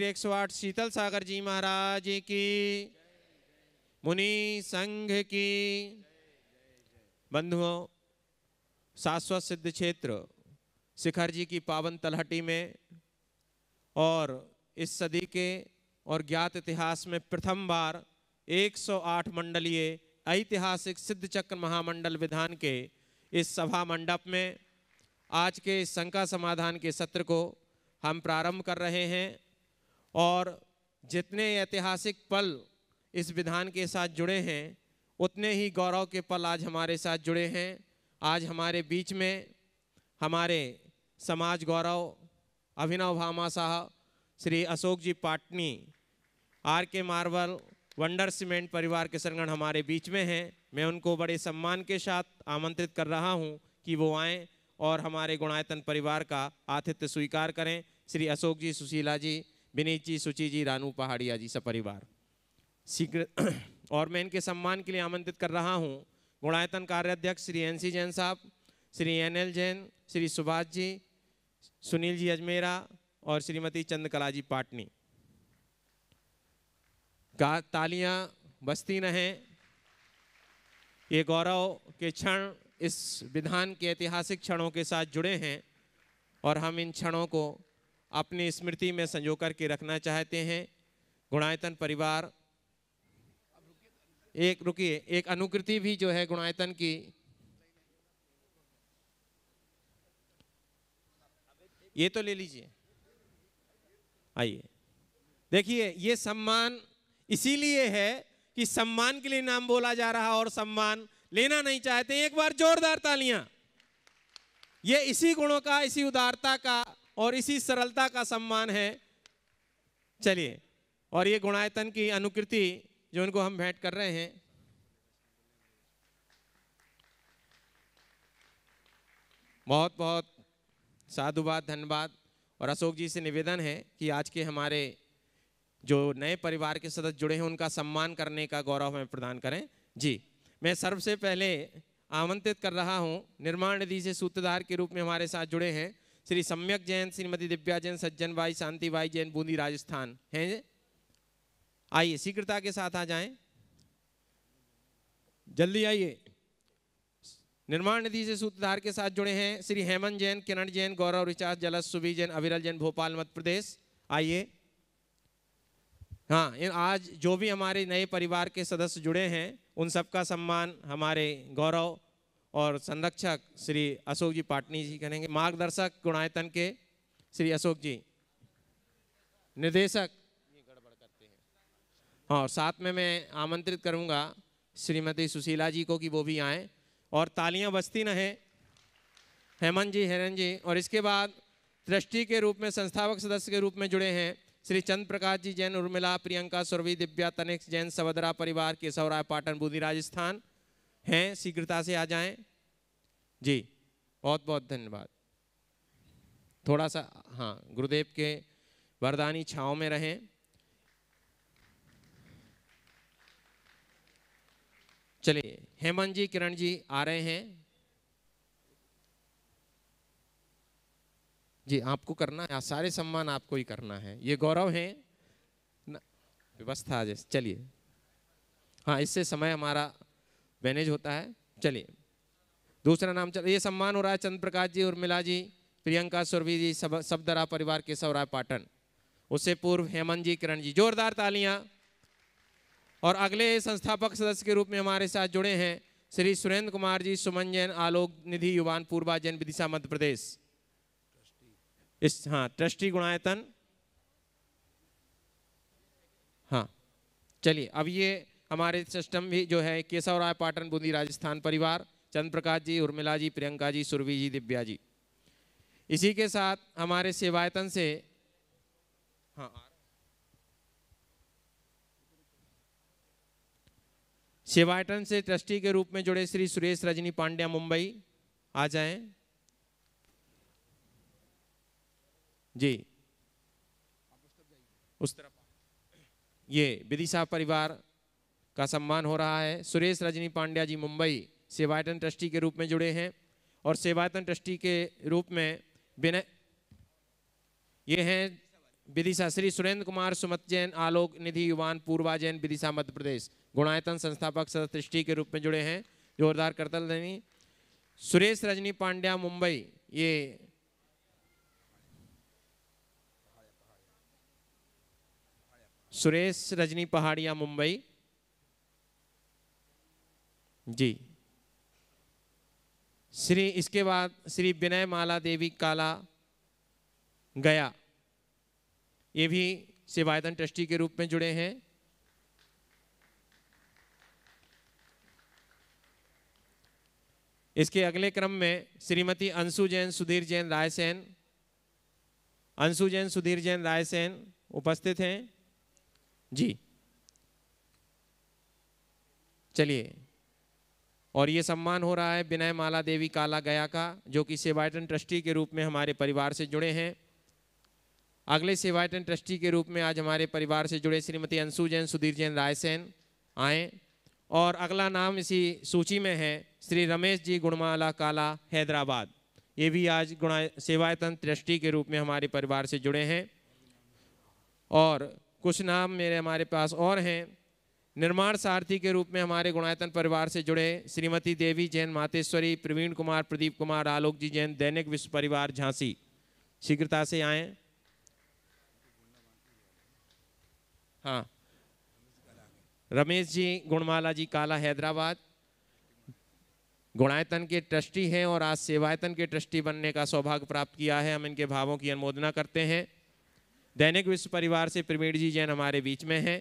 श्री एक सौ आठ शीतल सागर जी महाराज की मुनि संघ की बंधुओं शाश्वत सिद्ध क्षेत्र शिखर जी की पावन तलहटी में और इस सदी के और ज्ञात इतिहास में प्रथम बार 108 मंडलीय ऐतिहासिक सिद्ध चक्र महामंडल विधान के इस सभा मंडप में आज के शंका समाधान के सत्र को हम प्रारंभ कर रहे हैं और जितने ऐतिहासिक पल इस विधान के साथ जुड़े हैं उतने ही गौरव के पल आज हमारे साथ जुड़े हैं आज हमारे बीच में हमारे समाज गौरव Abhinav Bhama sahab Shri Ashok ji Patni R K Marble Wonder cement परिवार के संगण हमारे बीच में हैं मैं उनको बड़े सम्मान के साथ आमंत्रित कर रहा हूं कि वो आएं और हमारे गुणायतन परिवार का आतिथ्य स्वीकार करें श्री अशोक जी सुशीला जी विनीत जी सुची जी रानू पहाड़िया जी सपरिवार शीघ्र और मैं इनके सम्मान के लिए आमंत्रित कर रहा हूँ गुणायतन कार्याध्यक्ष Shri N C Jain sahab Shri N L Jain Shri Subhash ji Sunil ji Ajmera और श्रीमती चंद्रकला जी पाटनी का तालियां बस्ती रहें ये गौरव के क्षण इस विधान के ऐतिहासिक क्षणों के साथ जुड़े हैं और हम इन क्षणों को अपनी स्मृति में संजो करके रखना चाहते हैं गुणायतन परिवार एक रुकिए एक अनुकृति भी जो है गुणायतन की ये तो ले लीजिए आइए देखिए ये सम्मान इसीलिए है कि सम्मान के लिए नाम बोला जा रहा और सम्मान लेना नहीं चाहते एक बार जोरदार तालियां ये इसी गुणों का इसी उदारता का और इसी सरलता का सम्मान है चलिए और ये गुणायतन की अनुकृति जो उनको हम भेंट कर रहे हैं बहुत बहुत साधुवाद धन्यवाद और अशोक जी से निवेदन है कि आज के हमारे जो नए परिवार के सदस्य जुड़े हैं उनका सम्मान करने का गौरव हमें प्रदान करें जी मैं सर्व से पहले आमंत्रित कर रहा हूं निर्माण निधि से सूत्रधार के रूप में हमारे साथ जुड़े हैं श्री सम्यक जैन श्रीमती दिव्या जैन सज्जन भाई शांति भाई जैन बूंदी राजस्थान हैं आइए शीघ्रता के साथ आ जाएं जल्दी आइए निर्माण निधि से सूत्रधार के साथ जुड़े हैं श्री हेमंत जैन किरण जैन गौरव रिचार्ज जलस सुबी जैन अविरल जैन भोपाल मध्य प्रदेश आइए हाँ आज जो भी हमारे नए परिवार के सदस्य जुड़े हैं उन सबका सम्मान हमारे गौरव और संरक्षक श्री अशोक जी पाटनी जी करेंगे मार्गदर्शक गुणायतन के श्री अशोक जी निर्देशक गड़बड़ करते हैं हाँ और साथ में मैं आमंत्रित करूंगा श्रीमती सुशीला जी को कि वो भी आए और तालियां बस्ती न हेमंत जी हेरन जी और इसके बाद ट्रस्टी के रूप में संस्थापक सदस्य के रूप में जुड़े हैं श्री चंद प्रकाश जी जैन उर्मिला प्रियंका सुरवी दिव्या तनिक जैन सवदरा परिवार सौराय पाटन बूंदी राजस्थान हैं शीघ्रता से आ जाएं जी बहुत बहुत धन्यवाद थोड़ा सा हाँ गुरुदेव के वरदानी छाँव में रहें चलिए हेमंत जी किरण जी आ रहे हैं जी आपको करना है सारे सम्मान आपको ही करना है ये गौरव हैं व्यवस्था जैसे चलिए हाँ इससे समय हमारा मैनेज होता है चलिए दूसरा नाम चल ये सम्मान हो रहा है चंद्र प्रकाश जी उर्मिला जी प्रियंका सुरभि जी सब सबदरा परिवार के राय पाटन उससे पूर्व हेमंत जी किरण जी जोरदार तालियां और अगले संस्थापक सदस्य के रूप में हमारे साथ जुड़े हैं श्री सुरेंद्र कुमार जी सुमन जैन आलोक निधि युवान पूर्वा जैन विदिशा मध्य प्रदेश इस हाँ ट्रस्टी गुणायतन हाँ चलिए अब ये हमारे सिस्टम भी जो है केशव राय पाटन बूंदी राजस्थान परिवार चंद्र प्रकाश जी उर्मिला जी प्रियंका जी सुरभि जी दिव्या जी इसी के साथ हमारे सेवायतन से हाँ सेवायतन से ट्रस्टी के रूप में जुड़े श्री सुरेश रजनी पांड्या मुंबई आ जाएं जी उस तरफ ये विदिशा परिवार का सम्मान हो रहा है सुरेश रजनी पांड्या जी मुंबई सेवायतन ट्रस्टी के रूप में जुड़े हैं और सेवायतन ट्रस्टी के रूप में बिना ये हैं विदिशा श्री सुरेंद्र कुमार सुमत जैन आलोक निधि युवान पूर्वा जैन विदिशा मध्य प्रदेश गुणायतन संस्थापक सदस्य ट्रस्टी के रूप में जुड़े हैं जोरदार करतल देनी सुरेश रजनी पांड्या मुंबई ये सुरेश रजनी पहाड़िया मुंबई जी श्री इसके बाद श्री विनय माला देवी काला गया ये भी सेवायतन ट्रस्टी के रूप में जुड़े हैं इसके अगले क्रम में श्रीमती अंशु जैन सुधीर जैन रायसेन अंशु जैन सुधीर जैन रायसेन उपस्थित हैं जी चलिए और ये सम्मान हो रहा है विनय माला देवी काला गया का जो कि सेवायटन ट्रस्टी के रूप में हमारे परिवार से जुड़े हैं अगले सेवायटन ट्रस्टी के रूप में आज हमारे परिवार से जुड़े श्रीमती अंशु जैन सुधीर जैन रायसेन आए और अगला नाम इसी सूची में है श्री रमेश जी गुणमाला काला हैदराबाद ये भी आज गुणा सेवायतन ट्रस्टी के रूप में हमारे परिवार से जुड़े हैं और कुछ नाम मेरे हमारे पास और हैं निर्माण सारथी के रूप में हमारे गुणायतन परिवार से जुड़े श्रीमती देवी जैन मातेश्वरी प्रवीण कुमार प्रदीप कुमार आलोक जी जैन दैनिक विश्व परिवार झांसी शीघ्रता से आए हाँ रमेश जी गुणमाला जी काला हैदराबाद गुणायतन के ट्रस्टी हैं और आज सेवायतन के ट्रस्टी बनने का सौभाग्य प्राप्त किया है हम इनके भावों की अनुमोदना करते हैं दैनिक विश्व परिवार से प्रवीण जी जैन हमारे बीच में हैं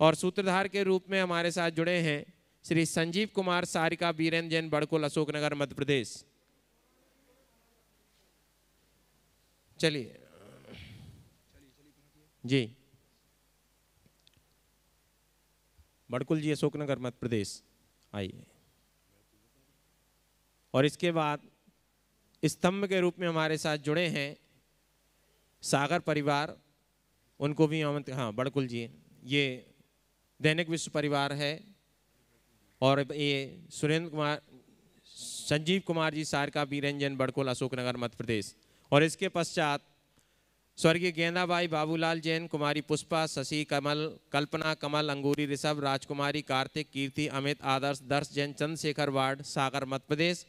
और सूत्रधार के रूप में हमारे साथ जुड़े हैं श्री संजीव कुमार सारिका बीरेन जैन बड़कुल अशोकनगर मध्य प्रदेश चलिए जी बड़कुल जी अशोकनगर मध्य प्रदेश आइए और इसके बाद स्तंभ के रूप में हमारे साथ जुड़े हैं सागर परिवार उनको भी आमंत्रित हाँ बड़कुल जी ये दैनिक विश्व परिवार है और ये सुरेंद्र कुमार संजीव कुमार जी सारका बीरंजन बड़कोल अशोकनगर मध्य प्रदेश और इसके पश्चात स्वर्गीय गेंदाबाई बाबूलाल जैन कुमारी पुष्पा शशि कमल कल्पना कमल अंगूरी ऋषभ राजकुमारी कार्तिक कीर्ति अमित आदर्श दर्श जैन चंद्रशेखर वार्ड सागर मध्य प्रदेश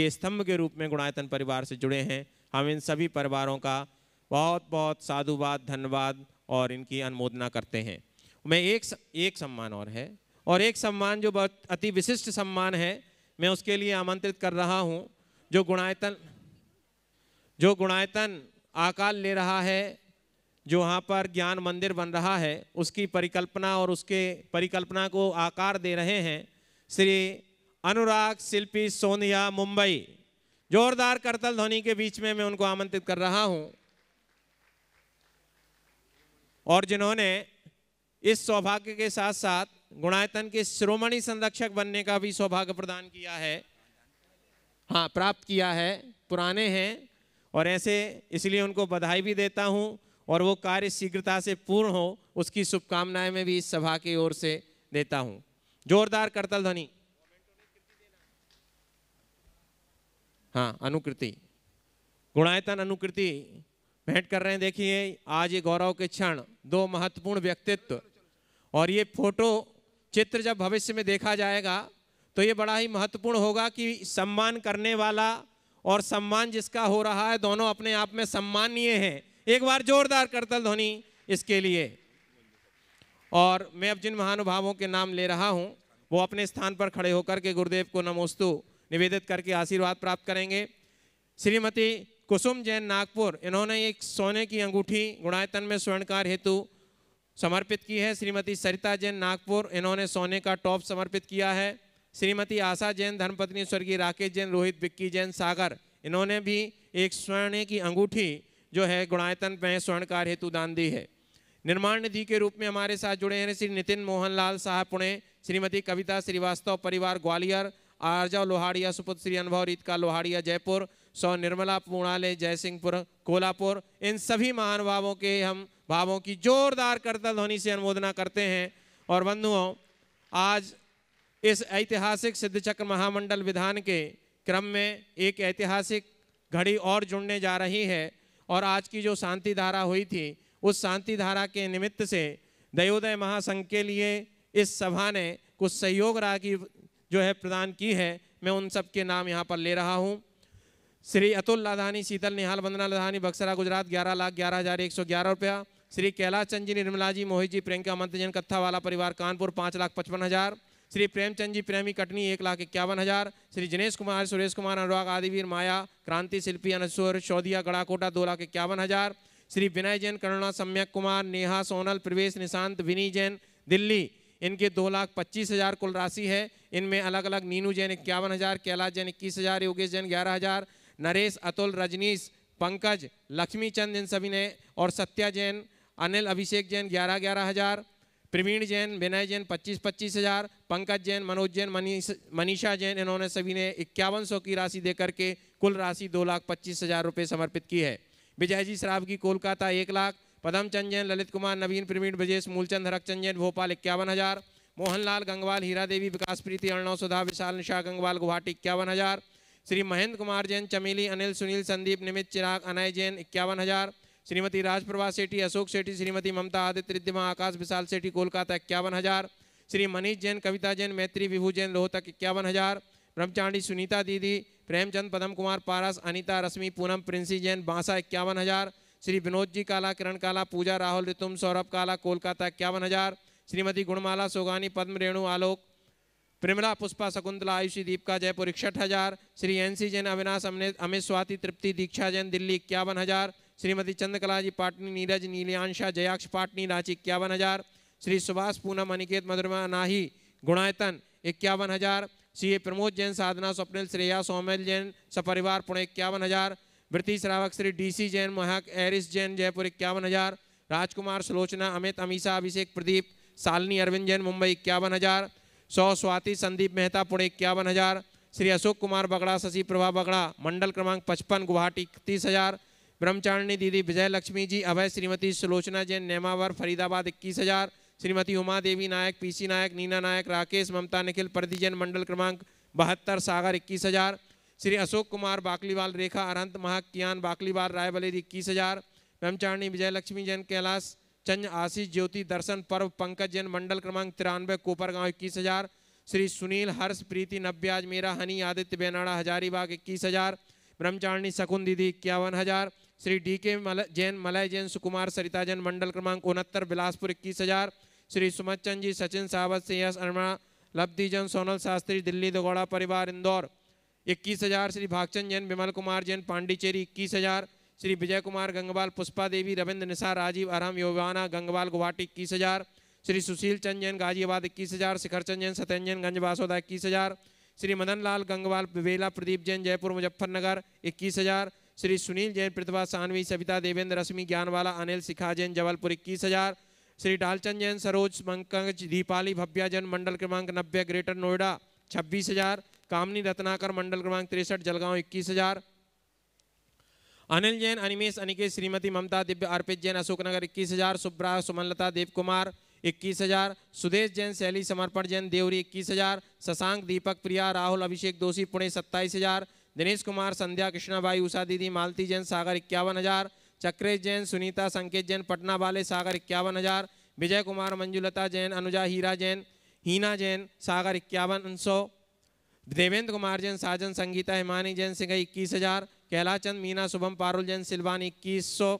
ये स्तंभ के रूप में गुणायतन परिवार से जुड़े हैं हम इन सभी परिवारों का बहुत बहुत साधुवाद धन्यवाद और इनकी अनुमोदना करते हैं मैं एक एक सम्मान और है और एक सम्मान जो बहुत अति विशिष्ट सम्मान है मैं उसके लिए आमंत्रित कर रहा हूँ जो गुणायतन जो गुणायतन आकार ले रहा है जो वहाँ पर ज्ञान मंदिर बन रहा है उसकी परिकल्पना और उसके परिकल्पना को आकार दे रहे हैं श्री अनुराग शिल्पी सोनिया मुंबई जोरदार करतल ध्वनि के बीच में मैं उनको आमंत्रित कर रहा हूँ और जिन्होंने इस सौभाग्य के साथ साथ गुणायतन के श्रोमणी संरक्षक बनने का भी सौभाग्य प्रदान किया है हाँ प्राप्त किया है पुराने हैं और ऐसे इसलिए उनको बधाई भी देता हूँ और वो कार्य शीघ्रता से पूर्ण हो उसकी शुभकामनाएं मैं भी इस सभा की ओर से देता हूँ जोरदार करतल ध्वनि हाँ अनुकृति गुणायतन अनुकृति भेंट कर रहे हैं देखिए आज ये गौरव के क्षण दो महत्वपूर्ण व्यक्तित्व और ये फोटो चित्र जब भविष्य में देखा जाएगा तो ये बड़ा ही महत्वपूर्ण होगा कि सम्मान करने वाला और सम्मान जिसका हो रहा है दोनों अपने आप में सम्माननीय हैं एक बार जोरदार करतल ध्वनि इसके लिए और मैं अब जिन महानुभावों के नाम ले रहा हूँ वो अपने स्थान पर खड़े होकर के गुरुदेव को नमोस्तु निवेदित करके आशीर्वाद प्राप्त करेंगे श्रीमती कुसुम जैन नागपुर इन्होंने एक सोने की अंगूठी गुणायतन में स्वर्णकार हेतु समर्पित की है श्रीमती सरिता जैन नागपुर इन्होंने सोने का टॉप समर्पित किया है श्रीमती आशा जैन धर्मपत्नी स्वर्गीय राकेश जैन रोहित बिक्की जैन सागर इन्होंने भी एक स्वर्ण की अंगूठी जो है गुणायतन स्वर्ण स्वर्णकार हेतु दान दी है निर्माण निधि के रूप में हमारे साथ जुड़े हैं श्री नितिन मोहन लाल साहब पुणे श्रीमती कविता श्रीवास्तव परिवार ग्वालियर आरजा लोहाड़िया सुपुत्र श्री अनुभव रीतका लोहाड़िया जयपुर सौ निर्मला पूर्णालय जयसिंहपुर कोलापुर इन सभी महानुभावों के हम भावों की जोरदार करता ध्वनि से अनुमोदना करते हैं और बंधुओं आज इस ऐतिहासिक सिद्ध चक्र महामंडल विधान के क्रम में एक ऐतिहासिक घड़ी और जुड़ने जा रही है और आज की जो शांति धारा हुई थी उस शांति धारा के निमित्त से दयोदय महासंघ के लिए इस सभा ने कुछ सहयोग राखी जो है प्रदान की है मैं उन सब के नाम यहाँ पर ले रहा हूँ श्री अतुल लाधानी शीतल निहाल वंदना लाधानी बक्सरा गुजरात ग्यारह लाख ग्यारह हज़ार एक सौ ग्यारह रुपया श्री कैलाश चंद जी निर्मला जी मोहित जी प्रियंका मंत्रजन कत्था वाला परिवार कानपुर पाँच लाख पचपन हज़ार श्री प्रेमचंद जी प्रेमी कटनी एक लाख इक्यावन हज़ार श्री जिनेश कुमार सुरेश कुमार अनुराग आदिवीर माया क्रांति शिल्पी अनश्वर चौधिया गड़ाकोटा दो लाख इक्यावन हज़ार श्री विनय जैन करुणा सम्यक कुमार नेहा सोनल प्रवेश निशांत विनी जैन दिल्ली इनके दो लाख पच्चीस हज़ार कुल राशि है इनमें अलग अलग नीनू जैन इक्यावन हज़ार कैलाश जैन इक्कीस हज़ार योगेश जैन ग्यारह हज़ार नरेश अतुल रजनीश पंकज लक्ष्मी चंद इन सभी ने और सत्या जैन अनिल अभिषेक जैन ग्यारह ग्यारह हज़ार प्रवीण जैन विनय जैन पच्चीस पच्चीस हज़ार पंकज जैन मनोज जैन मनीष मनीषा जैन इन्होंने सभी ने इक्यावन सौ की राशि देकर के कुल राशि दो लाख पच्चीस हज़ार रुपये समर्पित की है विजय जी श्राव की कोलकाता एक लाख पदमचंद जैन ललित कुमार नवीन प्रवीण ब्रजेश मूलचंद हरक चंद जैन भोपाल इक्यावन हज़ार मोहनलाल गंगवाल हीरा देवी विकास प्रीति अर्णव सुधा विशाल निशा गंगवाल गुवाहाटी इक्यावन हज़ार श्री महेंद्र कुमार जैन चमेली अनिल सुनील संदीप निमित चिराग अनय जैन इक्यावन हज़ार श्रीमती राजप्रभा सेठी अशोक सेठी श्रीमती ममता आदित्य रिद्धिमा आकाश विशाल सेठी कोलकाता इक्यावन हज़ार श्री मनीष जैन कविता जैन मैत्री विभू जैन रोहतक इक्यावन हज़ार ब्रह्मचांडी सुनीता दीदी प्रेमचंद पदम कुमार पारस अनिता रश्मि पूनम प्रिंसी जैन बांसा इक्यावन हज़ार श्री विनोद जी काला किरण काला पूजा राहुल रितुम सौरभ काला कोलकाता इक्यावन हज़ार श्रीमती गुणमाला सोगानी पद्म रेणु आलोक प्रेमला पुष्पा शकुंतला आयुषी दीपका जयपुर इकसठ हज़ार श्री एनसी जैन अविनाश अमित स्वाति तृप्ति दीक्षा जैन दिल्ली इक्यावन हज़ार श्रीमती चंद्रकला जी पाटनी नीरज नीलियांशा जयाक्ष पाटनी रांची इक्यावन हज़ार श्री सुभाष पूनम अनिकेत मधुरमा नाही गुणायतन इक्यावन हज़ार सी ए प्रमोद जैन साधना स्वप्निल श्रेया सोमेल जैन सपरिवार पुणे इक्यावन हज़ार वृत्ति श्रावक श्री डीसी जैन महक एरिस जैन जयपुर इक्यावन हज़ार राजकुमार सुलोचना अमित अमीसा अभिषेक प्रदीप सालनी अरविंद जैन मुंबई इक्यावन हज़ार सौ स्वाति संदीप मेहता पुणे इक्यावन हज़ार श्री अशोक कुमार बगड़ा शशि प्रभा बगड़ा मंडल क्रमांक पचपन गुवाहाटी इकतीस हज़ार ब्रह्मचारिणी दीदी विजय लक्ष्मी जी अभय श्रीमती सुलोचना जैन नेमावर फरीदाबाद इक्कीस हज़ार श्रीमती उमा देवी नायक पीसी नायक नीना नायक राकेश ममता निखिल प्रति जैन मंडल क्रमांक बहत्तर सागर इक्कीस हज़ार श्री अशोक कुमार बाकलीवाल रेखा अरंत महक कियान बाकलीवाल रायबलेरी इक्कीस हज़ार ब्रह्मचारिणी विजय लक्ष्मी जैन कैलाश चंद आशीष ज्योति दर्शन पर्व पंकज जैन मंडल क्रमांक तिरानवे कोपरगांव इक्कीस हज़ार श्री सुनील हर्ष प्रीति नब्याज मेरा हनी आदित्य बेनाड़ा हजारीबाग इक्कीस हज़ार ब्रह्मचारिणी शकुन दीदी इक्यावन हज़ार श्री डी के मल, जैन मलय जैन सुकुमार सरिता जैन मंडल क्रमांक उनहत्तर बिलासपुर इक्कीस हज़ार श्री सुमत चंद जी सचिन सावत सिंह अरमा लब्धि जैन सोनल शास्त्री दिल्ली दगौड़ा परिवार इंदौर इक्कीस हज़ार श्री भागचंद जैन विमल कुमार जैन पांडिचेरी इक्कीस हज़ार श्री विजय कुमार गंगवाल पुष्पा देवी रविंद्र निसार राजीव आराम योगाना गंगवाल गुवाहाटी इक्कीस हज़ार श्री सुशील चंद जैन गाजियाबाद इक्कीस हज़ार शिखर चंद जैन सत्यंजन गंज बासोदा इक्कीस हज़ार श्री मदन लाल गंगवाल बेला प्रदीप जैन जयपुर मुजफ्फरनगर इक्कीस हज़ार श्री सुनील जैन प्रतिभा सानवी सविता देवेंद्र रश्मि ज्ञानवाला अनिल शिखा जैन जबलपुर इक्कीस हज़ार श्री डालचंद जैन सरोज मंकज दीपाली भव्या जैन मंडल क्रमांक नब्बे ग्रेटर नोएडा छब्बीस हज़ार कामनी रत्नाकर मंडल क्रमांक तिरसठ जलगांव इक्कीस हज़ार अनिल जैन अनिमेश अनिकेत श्रीमती ममता दिव्य अर्पित जैन अशोकनगर इक्कीस हज़ार सुब्रा सुमनलता देव कुमार इक्कीस हज़ार सुदेश जैन शैली समर्पण जैन देवरी इक्कीस हज़ार शशांक दीपक प्रिया राहुल अभिषेक दोषी पुणे सत्ताईस हज़ार दिनेश कुमार संध्या कृष्णाबाई उषा दीदी मालती जैन सागर इक्यावन हज़ार चक्रेश जैन सुनीता संकेत जैन पटना वाले सागर इक्यावन हज़ार विजय कुमार मंजुलता जैन अनुजा हीरा जैन हीना जैन सागर इक्यावन सौ देवेंद्र कुमार जैन साजन संगीता हिमानी जैन सिंह इक्कीस हज़ार कैलाचंद मीना शुभम पारुल जैन सिलवानी इक्कीस सौ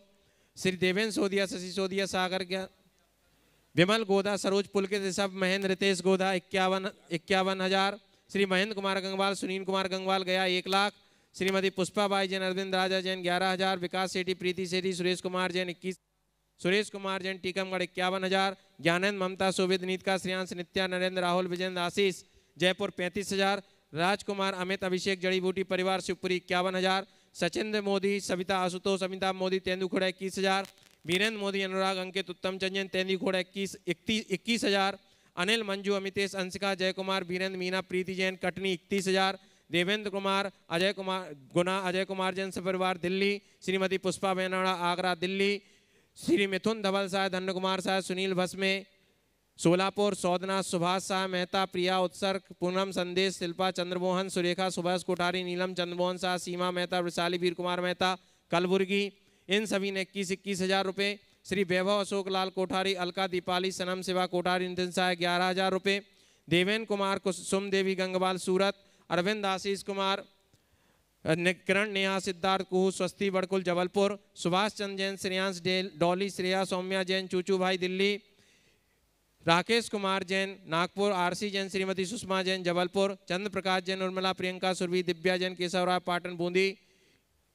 श्री देवेंद्र सोदिया शशि सोदिया सागर विमल गोदा सरोज पुलकित ऋषभ महेंद्र रितेश गोदा इक्यावन इक्यावन हज़ार श्री महेंद्र कुमार गंगवाल सुनील कुमार गंगवाल गया एक लाख श्रीमती पुष्पाबाई जैन अरविंद राजा जैन ग्यारह हज़ार विकास सेठी प्रीति सेठी सुरेश कुमार जैन इक्कीस सुरेश कुमार जैन टीकमगढ़ इक्यावन हज़ार ज्ञानेन्द्र ममता शोभित नीतका श्रियांश नित्या नरेंद्र राहुल विजेंद्र आशीष जयपुर पैंतीस हज़ार राजकुमार अमित अभिषेक जड़ी बूटी परिवार शिवपुरी इक्यावन हज़ार सचिंद्र मोदी सविता आशुतोष अमिताभ मोदी तेंदुखोड़ा इक्कीस हज़ार वीरेंद्र मोदी अनुराग अंकित उत्तम चंजन तेंदुखोड़ा इक्कीस इक्कीस हज़ार अनिल मंजू अमितेश अंशिका जय कुमार वीरेंद्र मीना प्रीति जैन कटनी इकतीस हजार देवेंद्र कुमार अजय कुमार गुना अजय कुमार जैन सपरिवार दिल्ली श्रीमती पुष्पा बेनाड़ा आगरा दिल्ली श्री मिथुन धवल शाह धन्य कुमार शाह सुनील भस्मे सोलापुर सौदना सुभाष शाह मेहता प्रिया उत्सर्ग पूनम संदेश शिल्पा चंद्रमोहन सुरेखा सुभाष कोठारी नीलम चंद्रमोहन शाह सीमा मेहता वैशाली वीर कुमार मेहता कलबुर्गी इन सभी ने इक्कीस इक्कीस हज़ार रुपये श्री वैभव अशोक लाल कोठारी अलका दीपाली सनम सेवा कोठारी नितिन साय ग्यारह हज़ार रुपये देवेंद्र कुमार कुसुम देवी गंगवाल सूरत अरविंद आशीष कुमार किरण नेहा सिद्धार्थ कुहू स्वस्ती बड़कुल जबलपुर सुभाष चंद्र जैन श्रेयांश डॉली श्रेया सौम्या जैन चूचू भाई दिल्ली राकेश कुमार जैन नागपुर आरसी जैन श्रीमती सुषमा जैन जबलपुर चंद्र प्रकाश जैन उर्मिला प्रियंका सुरभि दिव्या जैन केशवराव पाटन बूंदी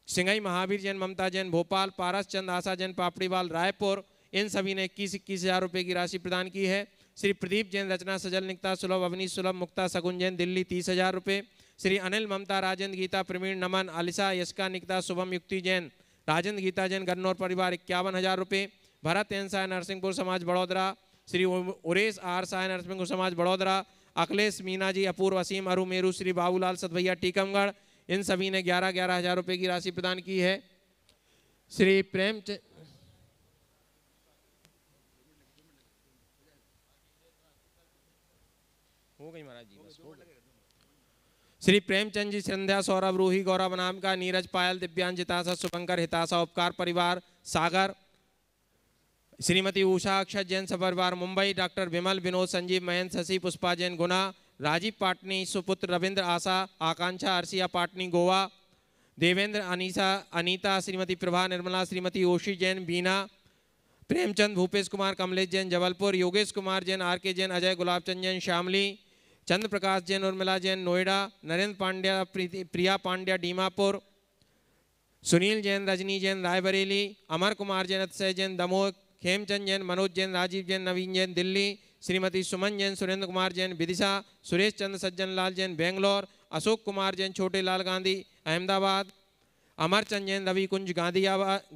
सिंगई महावीर जैन ममता जैन भोपाल पारस चंद आशा जैन पापड़ीवाल रायपुर इन सभी ने इक्कीस इक्कीस हज़ार रुपये की राशि प्रदान की है श्री प्रदीप जैन रचना सजल निकता सुलभ अवनी सुलभ मुक्ता सगुन जैन दिल्ली तीस हज़ार रुपये श्री अनिल ममता राजेंद्र गीता प्रवीण नमन अलिशा यशका निकता शुभम युक्ति जैन राजेंद्र गीता जैन गन्नौर परिवार इक्यावन हज़ार रुपये भरत एन साय नरसिंहपुर समाज बड़ोदरा श्री उरेश आर साय नरसिंहपुर समाज बड़ोदरा अखिलेश मीना जी अपूर्व वसीम अरु मेरू श्री बाबूलाल सतभैया टीकमगढ़ इन सभी ने ग्यारह ग्यारह हजार रुपए की राशि प्रदान की है श्री प्रेम हो गई महाराज जी बस हो गई श्री प्रेमचंद जी संध्या सौरभ रूही गौरव नाम का नीरज पायल दिव्यांग शुभंकर हितासा उपकार परिवार सागर श्रीमती उषा अक्षत जैन सपरिवार मुंबई डॉक्टर विमल विनोद संजीव महेंद्र शशि पुष्पा जैन गुना राजीव पाटनी सुपुत्र रविंद्र आशा आकांक्षा आरसिया पाटनी गोवा देवेंद्र अनीसा अनीता श्रीमती प्रभा निर्मला श्रीमती ओशी जैन बीना प्रेमचंद भूपेश कुमार कमलेश जैन जबलपुर योगेश कुमार जैन आर के जैन अजय गुलाबचंद जैन शामली चंद्र प्रकाश जैन उर्मिला जैन नोएडा नरेंद्र पांड्या प्रिया पांड्या डीमापुर सुनील जैन रजनी जैन रायबरेली अमर कुमार जैन अतिशय जैन दमोह खेमचंद जैन मनोज जैन राजीव जैन नवीन जैन दिल्ली श्रीमती सुमन जैन सुरेंद्र कुमार जैन विदिशा सुरेश चंद्र सज्जन लाल जैन बेंगलोर अशोक कुमार जैन छोटे लाल गांधी अहमदाबाद अमरचंद जैन रवि कुंज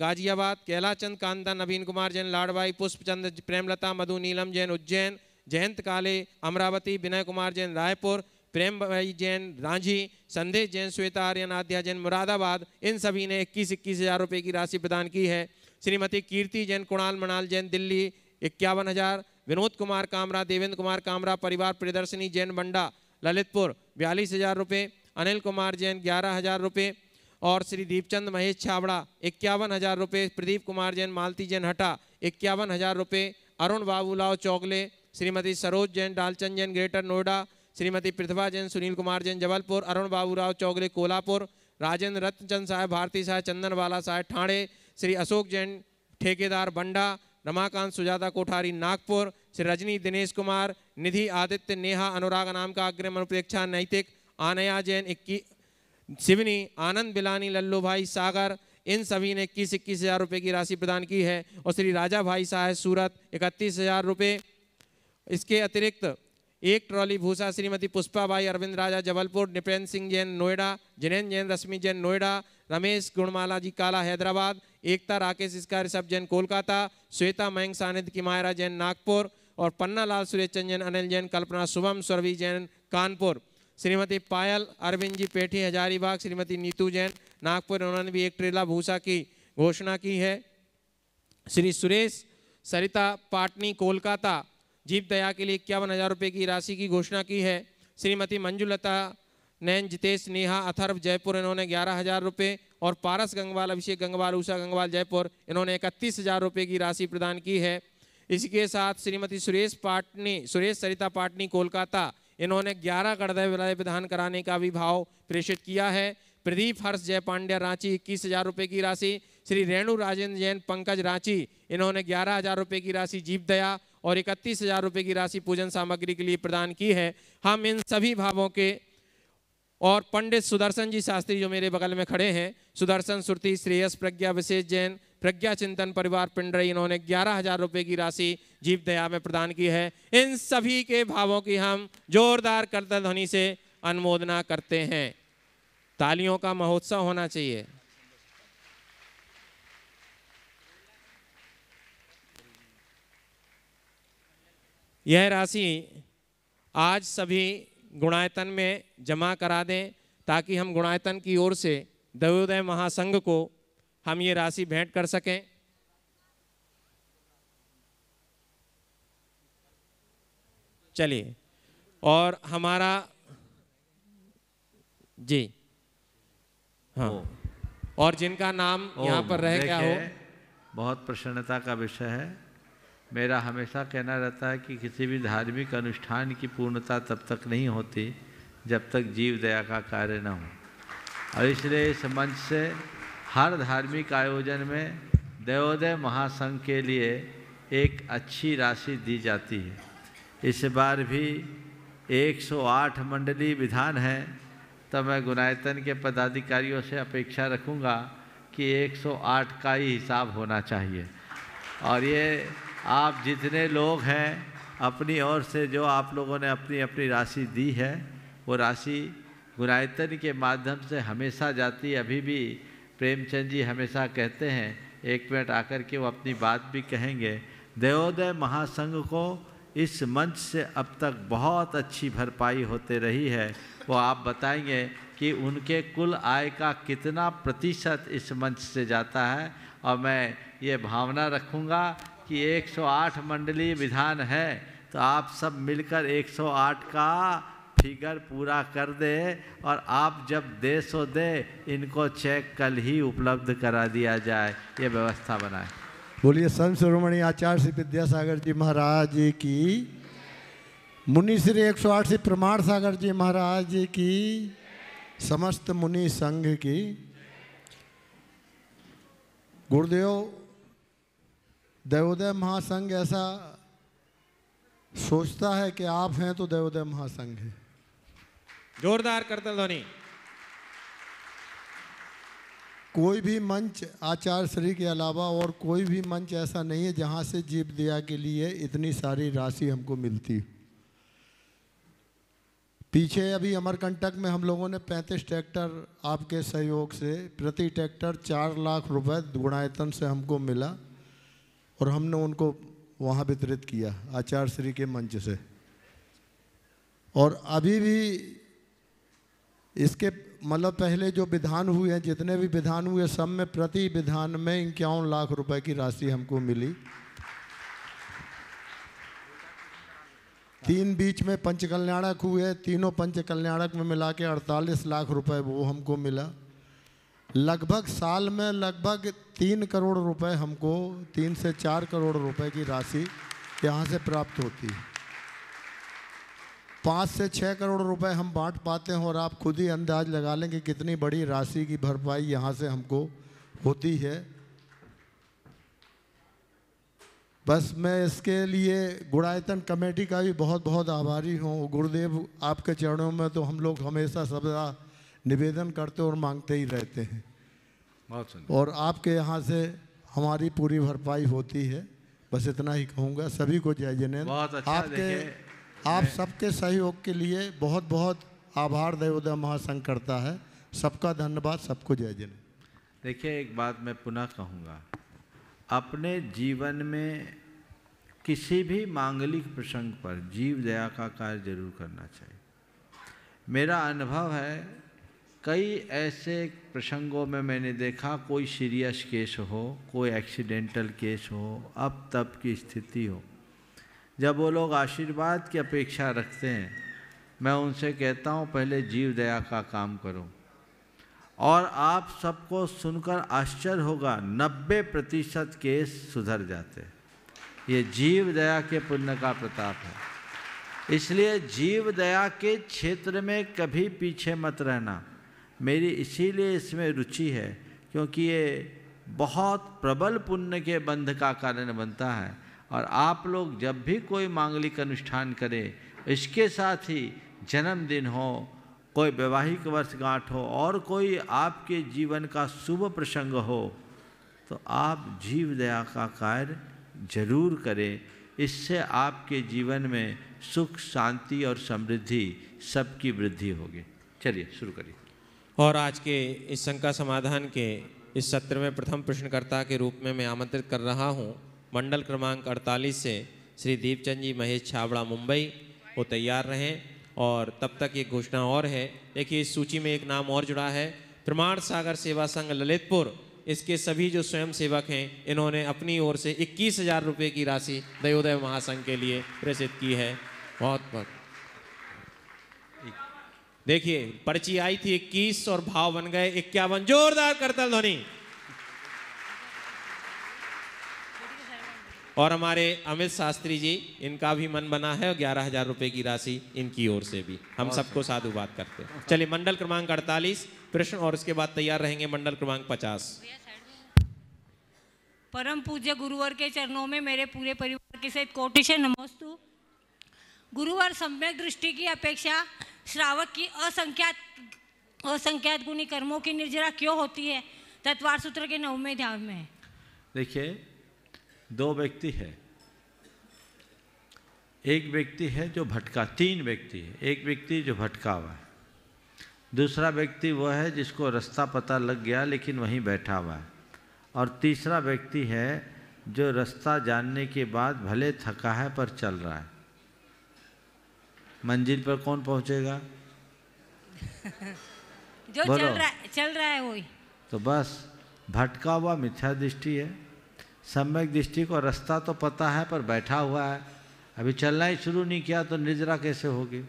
गाजियाबाद कैलाचंद कांता नवीन कुमार जैन लाडबाई पुष्पचंद प्रेमलता मधु नीलम जैन उज्जैन जयंत काले अमरावती विनय कुमार जैन रायपुर प्रेम भाई जैन रांझी संदेश जैन श्वेता आर्यन आद्या जैन मुरादाबाद इन सभी ने इक्कीस इक्कीस हज़ार रुपये की राशि प्रदान की है श्रीमती कीर्ति जैन कुणाल मणाल जैन दिल्ली इक्यावन हज़ार विनोद कुमार कामरा देवेंद्र कुमार कामरा परिवार प्रदर्शनी जैन बंडा ललितपुर बयालीस हज़ार रुपये अनिल कुमार जैन ग्यारह हज़ार रुपये और श्री दीपचंद महेश छाबड़ा इक्यावन हज़ार रुपये प्रदीप कुमार जैन मालती जैन हटा इक्यावन हज़ार रुपये अरुण बाबूलाव चौगले श्रीमती सरोज जैन डालचंद जैन ग्रेटर नोएडा श्रीमती प्रतिभा जैन सुनील कुमार जैन जबलपुर अरुण बाबूराव चौगले कोल्हापुर राजेंद्र रत्नचंद साहेब भारती साहेब चंदनवाला साहेब ठाणे श्री अशोक जैन ठेकेदार बंडा रमाकांत सुजाता कोठारी नागपुर श्री रजनी दिनेश कुमार निधि आदित्य नेहा अनुराग नाम का अग्रिम अनुप्रेक्षा नैतिक आनया जैन इक्की शिवनी आनंद बिलानी लल्लू भाई सागर इन सभी ने इक्कीस इक्कीस हज़ार रुपये की राशि प्रदान की है और श्री राजा भाई शाह सूरत इकतीस हज़ार रुपये इसके अतिरिक्त एक ट्रॉली भूसा श्रीमती पुष्पा भाई अरविंद राजा जबलपुर नृपेंद्र सिंह जैन नोएडा जिनेन्द्र जैन रश्मि जैन नोएडा रमेश गुणमाला जी काला हैदराबाद एकता राकेश इसका ऋषभ जैन कोलकाता श्वेता मयंक सानिध की मायरा जैन नागपुर और पन्ना लाल सुरेश चंद अनिल जैन कल्पना शुभम सरवी जैन कानपुर श्रीमती पायल अरविंद जी पेठी हजारीबाग श्रीमती नीतू जैन नागपुर उन्होंने भी एक ट्रेला भूषा की घोषणा की है श्री सुरेश सरिता पाटनी कोलकाता जीप दया के लिए इक्यावन हज़ार रुपये की राशि की घोषणा की है श्रीमती मंजुलता नैन जितेश नेहा अथर्व जयपुर इन्होंने ग्यारह हज़ार रुपये और पारस गंगवाल अभिषेक गंगवाल उषा गंगवाल जयपुर इन्होंने इकतीस हज़ार रुपये की राशि प्रदान की है इसके साथ श्रीमती सुरेश पाटनी सुरेश सरिता पाटनी कोलकाता इन्होंने ग्यारह गणदय विलय प्रदान कराने का भी भाव प्रेषित किया है प्रदीप हर्ष जय पांड्या रांची इक्कीस हज़ार रुपये की राशि श्री रेणु राजेंद्र जैन पंकज रांची इन्होंने ग्यारह हज़ार रुपये की राशि जीप दया और इकतीस हज़ार रुपये की राशि पूजन सामग्री के लिए प्रदान की है हम इन सभी भावों के और पंडित सुदर्शन जी शास्त्री जो मेरे बगल में खड़े हैं सुदर्शन श्रुति श्रेयस प्रज्ञा विशेष जैन प्रज्ञा चिंतन परिवार पिंड रही इन्होंने ग्यारह हजार रुपये की राशि जीव दया में प्रदान की है इन सभी के भावों की हम जोरदार करता ध्वनि से अनुमोदना करते हैं तालियों का महोत्सव होना चाहिए यह राशि आज सभी गुणायतन में जमा करा दें ताकि हम गुणायतन की ओर से दयोदय महासंघ को हम ये राशि भेंट कर सकें चलिए और हमारा जी हाँ और जिनका नाम यहाँ पर रह गया हो बहुत प्रसन्नता का विषय है मेरा हमेशा कहना रहता है कि किसी भी धार्मिक अनुष्ठान की पूर्णता तब तक नहीं होती जब तक जीव दया का कार्य न हो और इसलिए इस मंच से हर धार्मिक आयोजन में देवोदय महासंघ के लिए एक अच्छी राशि दी जाती है इस बार भी 108 मंडली विधान है तो मैं गुनायतन के पदाधिकारियों से अपेक्षा रखूंगा कि 108 का ही हिसाब होना चाहिए और ये आप जितने लोग हैं अपनी ओर से जो आप लोगों ने अपनी अपनी राशि दी है वो राशि गुणायतन के माध्यम से हमेशा जाती अभी भी प्रेमचंद जी हमेशा कहते हैं एक मिनट आकर के वो अपनी बात भी कहेंगे देवोदय महासंघ को इस मंच से अब तक बहुत अच्छी भरपाई होते रही है वो आप बताएंगे कि उनके कुल आय का कितना प्रतिशत इस मंच से जाता है और मैं ये भावना रखूँगा कि 108 मंडलीय विधान है तो आप सब मिलकर 108 का फिगर पूरा कर दे और आप जब दे सो दे इनको चेक कल ही उपलब्ध करा दिया जाए ये व्यवस्था बनाए बोलिए संत श्रोमणी आचार्य श्री विद्यासागर जी महाराज जी की मुनि श्री एक सौ आठ श्री प्रमाण सागर जी महाराज जी की समस्त मुनि संघ की गुरुदेव देवोदय महासंघ ऐसा सोचता है कि आप हैं तो देवोदय महासंघ है जोरदार करते ध्वनि कोई भी मंच आचार्य श्री के अलावा और कोई भी मंच ऐसा नहीं है जहाँ से जीव दिया के लिए इतनी सारी राशि हमको मिलती पीछे अभी अमरकंटक में हम लोगों ने 35 ट्रैक्टर आपके सहयोग से प्रति ट्रैक्टर चार लाख रुपए गुणायतन से हमको मिला और हमने उनको वहाँ वितरित किया आचार्य श्री के मंच से और अभी भी इसके मतलब पहले जो विधान हुए हैं जितने भी विधान हुए सब में प्रति विधान में इक्यावन लाख रुपए की राशि हमको मिली तीन बीच में पंचकल्याणक हुए तीनों पंचकल्याणक में मिला के अड़तालीस लाख रुपए वो हमको मिला लगभग साल में लगभग तीन करोड़ रुपए हमको तीन से चार करोड़ रुपए की राशि यहाँ से प्राप्त होती है पाँच से छः करोड़ रुपए हम बांट पाते हैं और आप खुद ही अंदाज लगा लें कि कितनी बड़ी राशि की भरपाई यहाँ से हमको होती है बस मैं इसके लिए गुड़ायतन कमेटी का भी बहुत बहुत आभारी हूँ गुरुदेव आपके चरणों में तो हम लोग हमेशा सदा निवेदन करते और मांगते ही रहते हैं और आपके यहाँ से हमारी पूरी भरपाई होती है बस इतना ही कहूँगा सभी को जय जिने अच्छा आपके आप सबके सहयोग के लिए बहुत बहुत आभार दयोदय महासंघ करता है सबका धन्यवाद सबको जय जिनेन्द्र देखिए एक बात मैं पुनः कहूँगा अपने जीवन में किसी भी मांगलिक प्रसंग पर जीव दया का कार्य जरूर करना चाहिए मेरा अनुभव है कई ऐसे प्रसंगों में मैंने देखा कोई सीरियस केस हो कोई एक्सीडेंटल केस हो अब तब की स्थिति हो जब वो लोग आशीर्वाद की अपेक्षा रखते हैं मैं उनसे कहता हूँ पहले जीव दया का काम करो और आप सबको सुनकर आश्चर्य होगा 90 प्रतिशत केस सुधर जाते ये जीव दया के पुण्य का प्रताप है इसलिए जीव दया के क्षेत्र में कभी पीछे मत रहना मेरी इसीलिए इसमें रुचि है क्योंकि ये बहुत प्रबल पुण्य के बंध का कारण बनता है और आप लोग जब भी कोई मांगलिक अनुष्ठान करें इसके साथ ही जन्मदिन हो कोई वैवाहिक वर्षगांठ हो और कोई आपके जीवन का शुभ प्रसंग हो तो आप जीव दया का कार्य जरूर करें इससे आपके जीवन में सुख शांति और समृद्धि सबकी वृद्धि होगी चलिए शुरू करिए और आज के इस शंका समाधान के इस सत्र में प्रथम प्रश्नकर्ता के रूप में मैं आमंत्रित कर रहा हूं मंडल क्रमांक 48 से श्री दीपचंद जी महेश छावड़ा मुंबई वो तैयार रहें और तब तक एक घोषणा और है देखिए इस सूची में एक नाम और जुड़ा है प्रमाण सागर सेवा संघ ललितपुर इसके सभी जो स्वयं सेवक हैं इन्होंने अपनी ओर से इक्कीस हज़ार रुपये की राशि दयोदय महासंघ के लिए प्रेषित की है बहुत बहुत देखिए पर्ची आई थी इक्कीस और भाव बन गए इक्यावन जोरदार करतल ध्वनि और हमारे अमित शास्त्री जी इनका भी मन बना है ग्यारह हजार रुपए की राशि इनकी ओर से भी हम सबको बात करते हैं चलिए मंडल क्रमांक अड़तालीस प्रश्न और उसके बाद तैयार रहेंगे मंडल क्रमांक पचास परम पूज्य गुरुवर के चरणों में मेरे पूरे परिवार के सहित कोटिशे नमोस्तु गुरुवर सम्यक दृष्टि की अपेक्षा श्रावक की असंख्यात असंख्यात गुणी कर्मों की निर्जरा क्यों होती है तत्वार सूत्र के नवमे ध्यान में देखिए दो व्यक्ति है एक व्यक्ति है जो भटका तीन व्यक्ति है एक व्यक्ति जो भटका हुआ है दूसरा व्यक्ति वह है जिसको रास्ता पता लग गया लेकिन वहीं बैठा हुआ है और तीसरा व्यक्ति है जो रास्ता जानने के बाद भले थका है पर चल रहा है मंजिल पर कौन पहुंचेगा जो चल रहा चल रहा है वही तो बस भटका हुआ मिथ्या दृष्टि है सम्यक दृष्टि को रास्ता तो पता है पर बैठा हुआ है अभी चलना ही शुरू नहीं किया तो निजरा कैसे होगी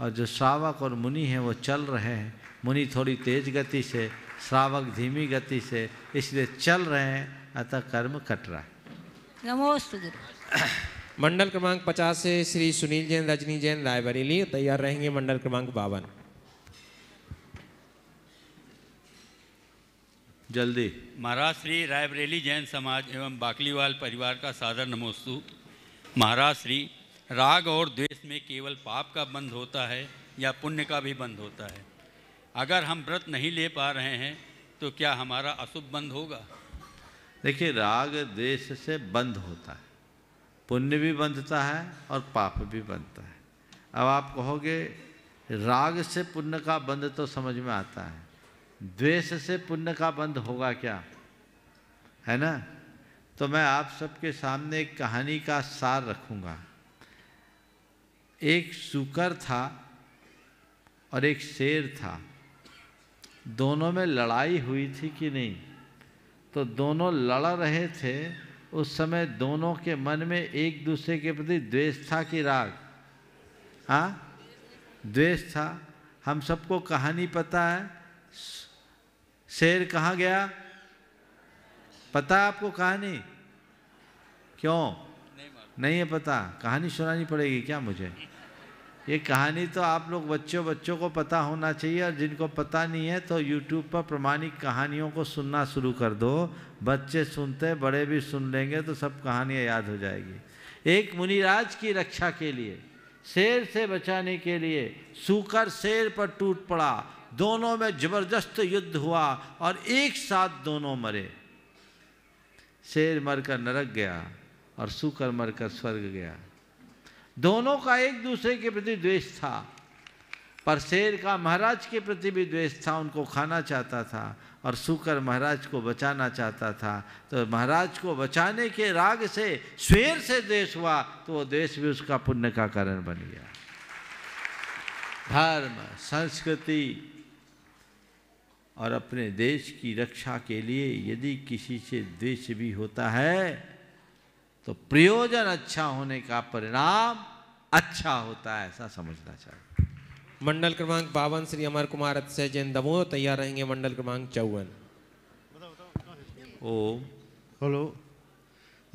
और जो श्रावक और मुनि हैं वो चल रहे हैं मुनि थोड़ी तेज गति से श्रावक धीमी गति से इसलिए चल रहे हैं अतः कर्म कट रहा है नमोस्तु गुरु मंडल क्रमांक 50 से श्री सुनील जैन रजनी जैन रायबरेली तैयार रहेंगे मंडल क्रमांक बावन जल्दी महाराज श्री रायबरेली जैन समाज एवं बाकलीवाल परिवार का सादर नमोस्तु महाराज श्री राग और द्वेष में केवल पाप का बंद होता है या पुण्य का भी बंद होता है अगर हम व्रत नहीं ले पा रहे हैं तो क्या हमारा अशुभ बंद होगा देखिए राग द्वेष से बंद होता है पुण्य भी बंधता है और पाप भी बनता है अब आप कहोगे राग से पुण्य का बंध तो समझ में आता है द्वेष से पुण्य का बंध होगा क्या है ना तो मैं आप सबके सामने एक कहानी का सार रखूंगा एक सुकर था और एक शेर था दोनों में लड़ाई हुई थी कि नहीं तो दोनों लड़ रहे थे उस समय दोनों के मन में एक दूसरे के प्रति द्वेष था कि राग हाँ द्वेष था हम सबको कहानी पता है शेर कहाँ गया पता है आपको कहानी क्यों नहीं है पता कहानी सुनानी पड़ेगी क्या मुझे ये कहानी तो आप लोग बच्चों बच्चों को पता होना चाहिए और जिनको पता नहीं है तो यूट्यूब पर प्रमाणिक कहानियों को सुनना शुरू कर दो बच्चे सुनते बड़े भी सुन लेंगे तो सब कहानियाँ याद हो जाएगी एक मुनिराज की रक्षा के लिए शेर से बचाने के लिए सूकर शेर पर टूट पड़ा दोनों में जबरदस्त युद्ध हुआ और एक साथ दोनों मरे शेर मरकर नरक गया और सूकर मरकर स्वर्ग गया दोनों का एक दूसरे के प्रति द्वेष था पर शेर का महाराज के प्रति भी द्वेष था उनको खाना चाहता था और सुकर महाराज को बचाना चाहता था तो महाराज को बचाने के राग से शेर से द्वेष हुआ तो वो द्वेष भी उसका पुण्य का कारण बन गया धर्म संस्कृति और अपने देश की रक्षा के लिए यदि किसी से द्वेष भी होता है तो प्रयोजन अच्छा होने का परिणाम अच्छा होता है ऐसा समझना चाहिए मंडल क्रमांक बावन श्री अमर कुमार अक्षय जैन दमो तैयार रहेंगे मंडल क्रमांक चौवन ओम हेलो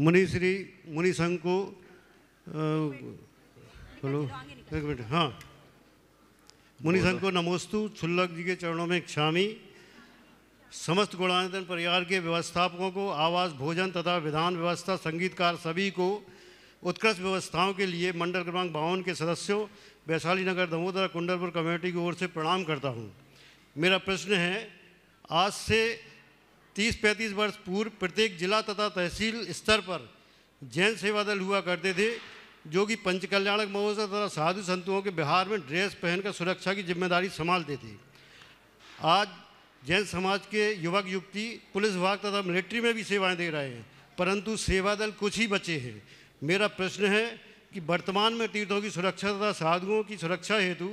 मुनि श्री मुनि संघ को हेलो एक मिनट हाँ मुनि संघ को नमोस्तु छुल्लक जी के चरणों में क्षामी समस्त गुणानंदन परिवार के व्यवस्थापकों को आवास भोजन तथा विधान व्यवस्था संगीतकार सभी को उत्कृष्ट व्यवस्थाओं के लिए मंडल क्रमांक बावन के सदस्यों वैशाली नगर दमोदरा कुंडलपुर कमेटी की ओर से प्रणाम करता हूँ मेरा प्रश्न है आज से 30-35 वर्ष पूर्व प्रत्येक जिला तथा तहसील स्तर पर जैन सेवा दल हुआ करते थे जो कि पंचकल्याणक महोत्सव तथा साधु संतुओं के बिहार में ड्रेस पहनकर सुरक्षा की जिम्मेदारी संभालते थे आज जैन समाज के युवक युवती पुलिस विभाग तथा मिलिट्री में भी सेवाएं दे रहे हैं परंतु सेवा दल कुछ ही बचे हैं मेरा प्रश्न है कि वर्तमान में तीर्थों की सुरक्षा तथा साधुओं की सुरक्षा हेतु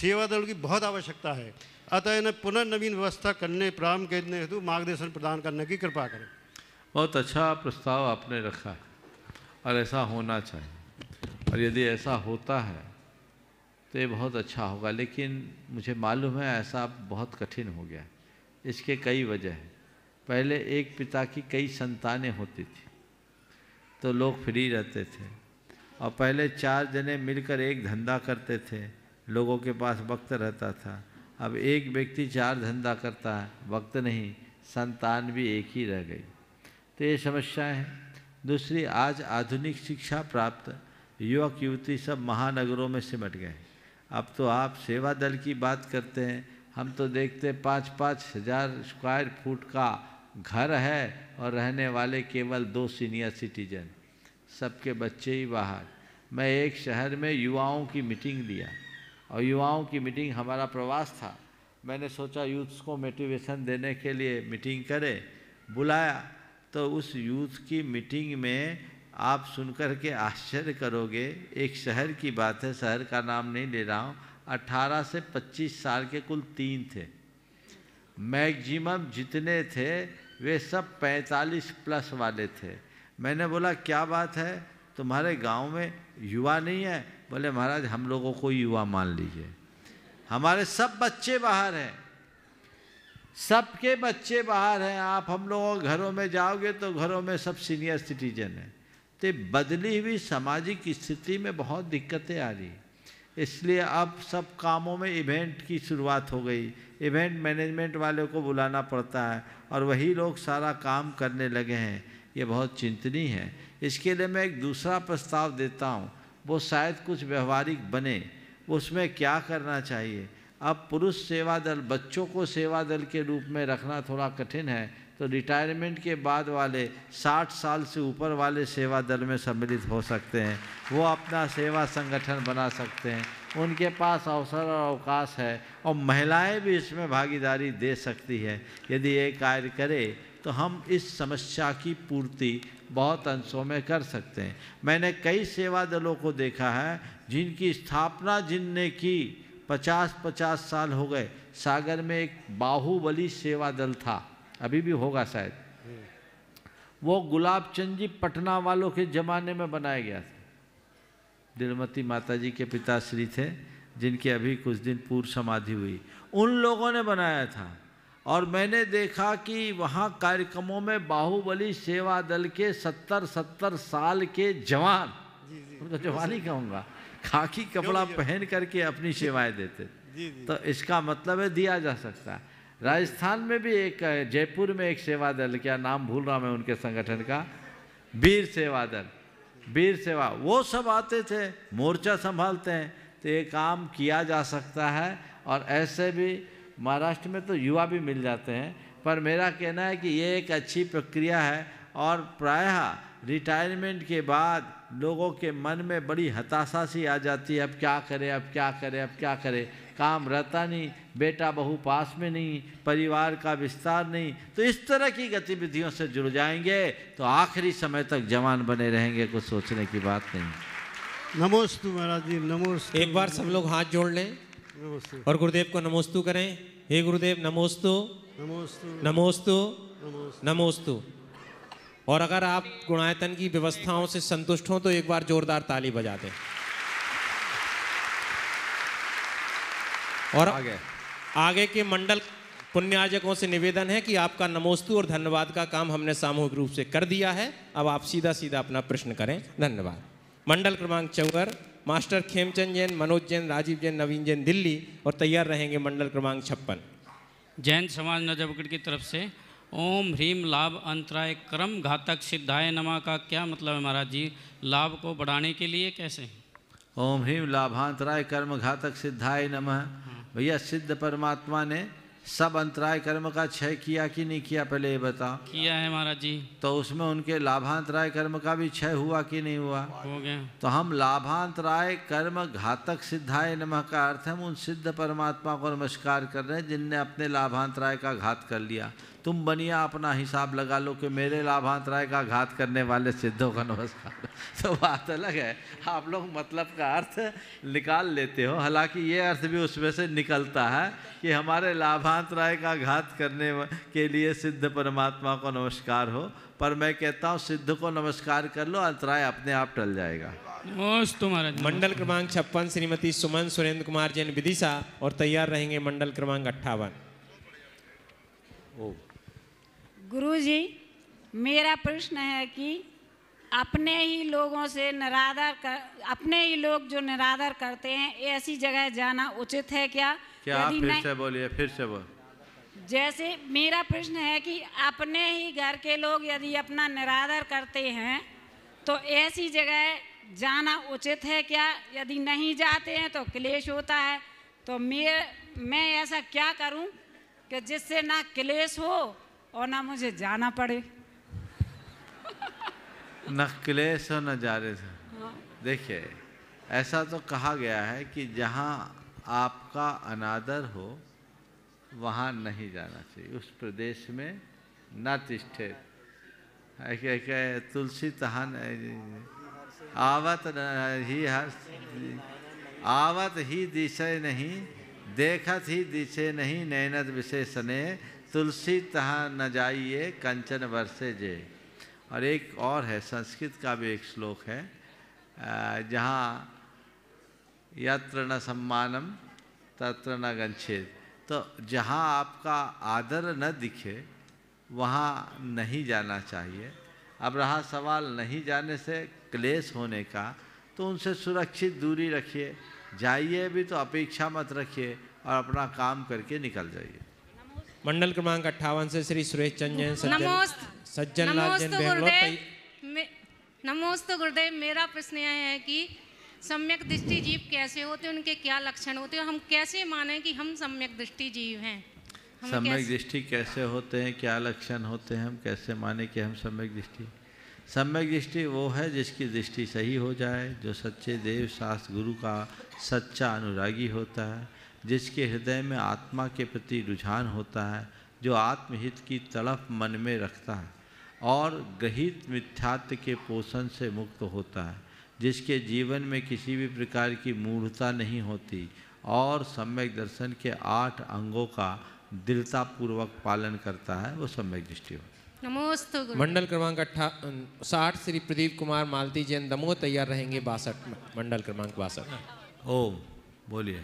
सेवा दल की बहुत आवश्यकता है अतः इन्हें पुनर्नवीन व्यवस्था करने प्रारंभ करने हेतु मार्गदर्शन प्रदान करने की कृपा करें बहुत अच्छा प्रस्ताव आपने रखा है और ऐसा होना चाहिए और यदि ऐसा होता है तो ये बहुत अच्छा होगा लेकिन मुझे मालूम है ऐसा बहुत कठिन हो गया इसके कई वजह हैं पहले एक पिता की कई संतानें होती थी तो लोग फ्री रहते थे और पहले चार जने मिलकर एक धंधा करते थे लोगों के पास वक्त रहता था अब एक व्यक्ति चार धंधा करता है वक्त नहीं संतान भी एक ही रह गई तो ये समस्या है दूसरी आज आधुनिक शिक्षा प्राप्त युवक युवती सब महानगरों में सिमट गए अब तो आप सेवा दल की बात करते हैं हम तो देखते हैं पाँच पाँच हज़ार स्क्वायर फुट का घर है और रहने वाले केवल दो सीनियर सिटीजन सबके बच्चे ही बाहर मैं एक शहर में युवाओं की मीटिंग लिया और युवाओं की मीटिंग हमारा प्रवास था मैंने सोचा यूथ्स को मोटिवेशन देने के लिए मीटिंग करे बुलाया तो उस यूथ की मीटिंग में आप सुनकर के आश्चर्य करोगे एक शहर की बात है शहर का नाम नहीं ले रहा हूँ 18 से 25 साल के कुल तीन थे मैगजिम जितने थे वे सब 45 प्लस वाले थे मैंने बोला क्या बात है तुम्हारे गांव में युवा नहीं है बोले महाराज हम लोगों को युवा मान लीजिए हमारे सब बच्चे बाहर हैं सबके बच्चे बाहर हैं आप हम लोगों घरों में जाओगे तो घरों में सब सीनियर सिटीजन हैं तो बदली हुई सामाजिक स्थिति में बहुत दिक्कतें आ रही इसलिए अब सब कामों में इवेंट की शुरुआत हो गई इवेंट मैनेजमेंट वाले को बुलाना पड़ता है और वही लोग सारा काम करने लगे हैं ये बहुत चिंतनी है इसके लिए मैं एक दूसरा प्रस्ताव देता हूँ वो शायद कुछ व्यवहारिक बने उसमें क्या करना चाहिए अब पुरुष सेवा दल बच्चों को सेवा दल के रूप में रखना थोड़ा कठिन है तो रिटायरमेंट के बाद वाले 60 साल से ऊपर वाले सेवा दल में सम्मिलित हो सकते हैं वो अपना सेवा संगठन बना सकते हैं उनके पास अवसर और अवकाश है और महिलाएं भी इसमें भागीदारी दे सकती है यदि ये कार्य करे तो हम इस समस्या की पूर्ति बहुत अंशों में कर सकते हैं मैंने कई सेवा दलों को देखा है जिनकी स्थापना जिनने की पचास पचास साल हो गए सागर में एक बाहुबली सेवा दल था अभी भी होगा शायद वो गुलाब चंद जी पटना वालों के ज़माने में बनाया गया था दिलमती माता जी के पिताश्री थे जिनकी अभी कुछ दिन पूर्व समाधि हुई उन लोगों ने बनाया था और मैंने देखा कि वहाँ कार्यक्रमों में बाहुबली सेवा दल के सत्तर सत्तर साल के जवान उनको तो जवान ही कहूँगा खाकी कपड़ा पहन करके अपनी सेवाएं देते जी, जी। तो इसका मतलब है दिया जा सकता है राजस्थान में भी एक जयपुर में एक सेवा दल क्या नाम भूल रहा मैं उनके संगठन का वीर सेवा दल वीर सेवा वो सब आते थे मोर्चा संभालते हैं तो ये काम किया जा सकता है और ऐसे भी महाराष्ट्र में तो युवा भी मिल जाते हैं पर मेरा कहना है कि ये एक अच्छी प्रक्रिया है और प्रायः रिटायरमेंट के बाद लोगों के मन में बड़ी हताशा सी आ जाती है अब क्या करें अब क्या करें अब क्या करें काम रहता नहीं बेटा बहू पास में नहीं परिवार का विस्तार नहीं तो इस तरह की गतिविधियों से जुड़ जाएंगे तो आखिरी समय तक जवान बने रहेंगे कुछ सोचने की बात नहीं नमोस्तु महाराज जी नमोस्तु एक बार सब लोग हाथ जोड़ लें और गुरुदेव को नमोस्तु करें हे गुरुदेव नमोस्तु नमोस्तु नमोस्तु नमोस्तु और अगर आप गुणायतन की व्यवस्थाओं से संतुष्ट हों तो एक बार जोरदार ताली बजा दें और आगे, आगे के मंडल पुण्याजकों से निवेदन है कि आपका नमोस्तु और धन्यवाद का काम हमने सामूहिक रूप से कर दिया है अब आप सीधा सीधा अपना प्रश्न करें धन्यवाद मंडल क्रमांक चौगर मास्टर खेमचंद जैन मनोज जैन राजीव जैन नवीन जैन दिल्ली और तैयार रहेंगे मंडल क्रमांक छप्पन जैन समाज नजबगढ़ की तरफ से ओम ह्रीम लाभ अंतराय क्रम घातक सिद्धाय नमा का क्या मतलब है महाराज जी लाभ को बढ़ाने के लिए कैसे ओम ह्रीम लाभांतराय कर्म घातक सिद्धाय नमः हाँ। भैया सिद्ध परमात्मा ने सब अंतराय कर्म का क्षय किया कि नहीं किया पहले ये बताओ किया है महाराज जी तो उसमें उनके लाभांतराय कर्म का भी क्षय हुआ कि नहीं हुआ हो गया तो हम लाभांतराय कर्म घातक सिद्धाय नमः का अर्थ हम उन सिद्ध परमात्मा को नमस्कार कर रहे हैं जिनने अपने लाभांतराय का घात कर लिया तुम बनिया अपना हिसाब लगा लो कि मेरे लाभांत राय का घात करने वाले सिद्धों का नमस्कार तो बात अलग है आप लोग मतलब का अर्थ निकाल लेते हो हालांकि ये अर्थ भी उसमें से निकलता है कि हमारे लाभांत राय का घात करने के लिए सिद्ध परमात्मा को नमस्कार हो पर मैं कहता हूँ सिद्ध को नमस्कार कर लो अंतराय अपने आप टल जाएगा मंडल क्रमांक छप्पन श्रीमती सुमन सुरेंद्र कुमार जैन विदिशा और तैयार रहेंगे मंडल क्रमांक अट्ठावन गुरुजी मेरा प्रश्न है कि अपने ही लोगों से निरादर कर अपने ही लोग जो निरादर करते हैं ऐसी जगह जाना उचित है क्या क्या फिर से बोलिए फिर से बोल जैसे मेरा प्रश्न है कि अपने ही घर के लोग यदि अपना निरादर करते हैं तो ऐसी जगह जाना उचित है क्या यदि नहीं जाते हैं तो क्लेश होता है तो मैं मैं ऐसा क्या करूं कि जिससे ना क्लेश हो और ना मुझे जाना पड़े न क्लेश हो न जा से हाँ। देखिए ऐसा तो कहा गया है कि जहाँ आपका अनादर हो वहाँ नहीं जाना चाहिए उस प्रदेश में न तिष्ठे तुलसी तहन आवत ही हर आवत ही दिशे नहीं देखत ही दिशे नहीं नैनत विशेषने तुलसी तहा न जाइए कंचन वर्षे जे और एक और है संस्कृत का भी एक श्लोक है जहाँ यत्र न सम्मानम तत्र न गंछेद तो जहाँ आपका आदर न दिखे वहाँ नहीं जाना चाहिए अब रहा सवाल नहीं जाने से क्लेश होने का तो उनसे सुरक्षित दूरी रखिए जाइए भी तो अपेक्षा मत रखिए और अपना काम करके निकल जाइए मंडल क्रमांक अट्ठावन से श्री सुरेश चंद जैन सज्जन सज्जन नमोस्तु गुरुदेव मेरा प्रश्न यह है कि सम्यक दृष्टि जीव कैसे होते हैं उनके क्या लक्षण होते हैं हम कैसे माने कि हम सम्यक दृष्टि जीव हैं सम्यक दृष्टि कैसे होते हैं क्या लक्षण होते हैं हम कैसे माने कि हम सम्यक दृष्टि सम्यक दृष्टि वो है जिसकी दृष्टि सही हो जाए जो सच्चे देव शास्त्र गुरु का सच्चा अनुरागी होता है जिसके हृदय में आत्मा के प्रति रुझान होता है जो आत्महित की तड़फ मन में रखता है और गहित मिथ्यात्व के पोषण से मुक्त होता है जिसके जीवन में किसी भी प्रकार की मूढ़ता नहीं होती और सम्यक दर्शन के आठ अंगों का दिलतापूर्वक पालन करता है वो सम्यक दृष्टि होती नमोस्तु मंडल क्रमांक अट्ठा साठ श्री प्रदीप कुमार मालती जैन दमोह तैयार रहेंगे बासठ मंडल क्रमांक बासठ ओम बोलिए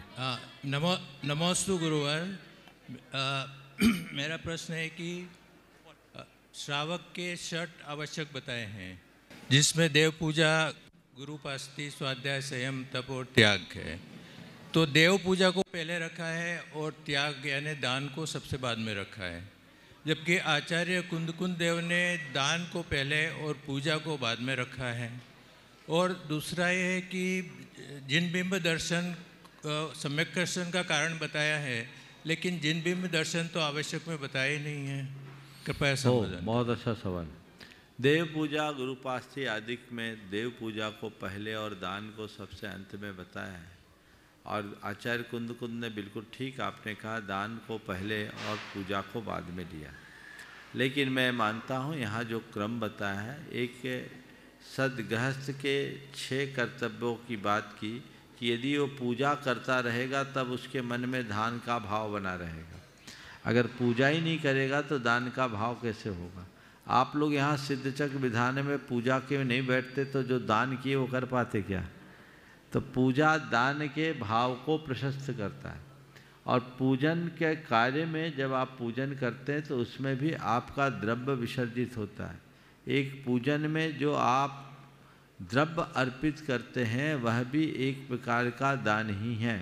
नमो नमोस्तु गुरुवर मेरा प्रश्न है कि श्रावक के शर्ट आवश्यक बताए हैं जिसमें देव पूजा गुरुपास्ती स्वाध्याय संयम तप और त्याग है तो देव पूजा को पहले रखा है और त्याग यानी दान को सबसे बाद में रखा है जबकि आचार्य कुंदकुंद देव ने दान को पहले और पूजा को बाद में रखा है और दूसरा ये है कि जिन बिंब दर्शन सम्यक दर्शन का कारण बताया है लेकिन जिन बिंब दर्शन तो आवश्यक में बताया ही नहीं है कृपया सो बहुत अच्छा सवाल देव पूजा गुरुपास्थी आदि में देव पूजा को पहले और दान को सबसे अंत में बताया है और आचार्य कुंद कुंद ने बिल्कुल ठीक आपने कहा दान को पहले और पूजा को बाद में लिया लेकिन मैं मानता हूँ यहाँ जो क्रम बताया है एक सदगृहस्थ के छः कर्तव्यों की बात की कि यदि वो पूजा करता रहेगा तब उसके मन में धान का भाव बना रहेगा अगर पूजा ही नहीं करेगा तो दान का भाव कैसे होगा आप लोग यहाँ सिद्धचक विधान में पूजा के नहीं बैठते तो जो दान किए वो कर पाते क्या तो पूजा दान के भाव को प्रशस्त करता है और पूजन के कार्य में जब आप पूजन करते हैं तो उसमें भी आपका द्रव्य विसर्जित होता है एक पूजन में जो आप द्रव्य अर्पित करते हैं वह भी एक प्रकार का दान ही है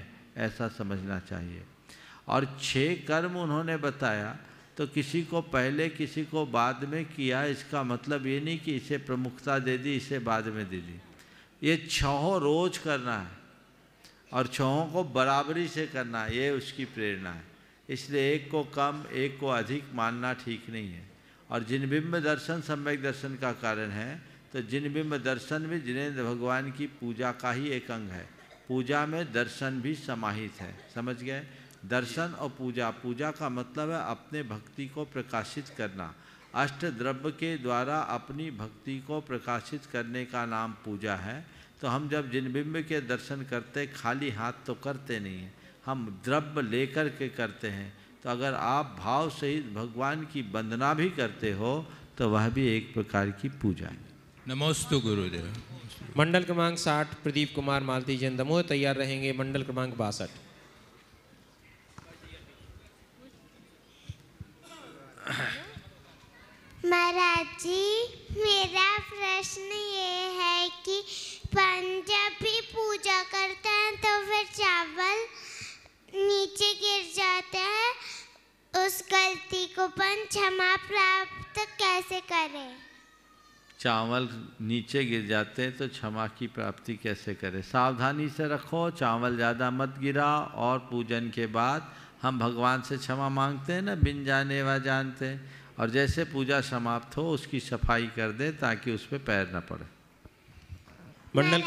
ऐसा समझना चाहिए और छह कर्म उन्होंने बताया तो किसी को पहले किसी को बाद में किया इसका मतलब ये नहीं कि इसे प्रमुखता दे दी इसे बाद में दे दी ये छहों रोज करना है और छहों को बराबरी से करना है ये उसकी प्रेरणा है इसलिए एक को कम एक को अधिक मानना ठीक नहीं है और जिन बिंब दर्शन सम्यक दर्शन का कारण है तो जिन बिंब दर्शन भी जिनेन्द्र भगवान की पूजा का ही एक अंग है पूजा में दर्शन भी समाहित है समझ गए दर्शन और पूजा पूजा का मतलब है अपने भक्ति को प्रकाशित करना अष्ट द्रव्य के द्वारा अपनी भक्ति को प्रकाशित करने का नाम पूजा है तो हम जब बिंब के दर्शन करते खाली हाथ तो करते नहीं हैं हम द्रव्य लेकर के करते हैं तो अगर आप भाव सहित भगवान की वंदना भी करते हो तो वह भी एक प्रकार की पूजा है नमोस्तु गुरुदेव मंडल क्रमांक साठ प्रदीप कुमार मालती जैन दमोह तैयार रहेंगे मंडल क्रमांक बासठ महाराज जी मेरा प्रश्न ये है कि पंजाबी पूजा करते हैं तो फिर चावल नीचे गिर जाते हैं उस गलती को पन क्षमा प्राप्त कैसे करें चावल नीचे गिर जाते हैं तो क्षमा की प्राप्ति कैसे करें सावधानी से रखो चावल ज़्यादा मत गिरा और पूजन के बाद हम भगवान से क्षमा मांगते हैं ना बिन जाने व जानते और जैसे पूजा समाप्त हो उसकी सफाई कर दे ताकि उस पर पैर न पड़े मंडल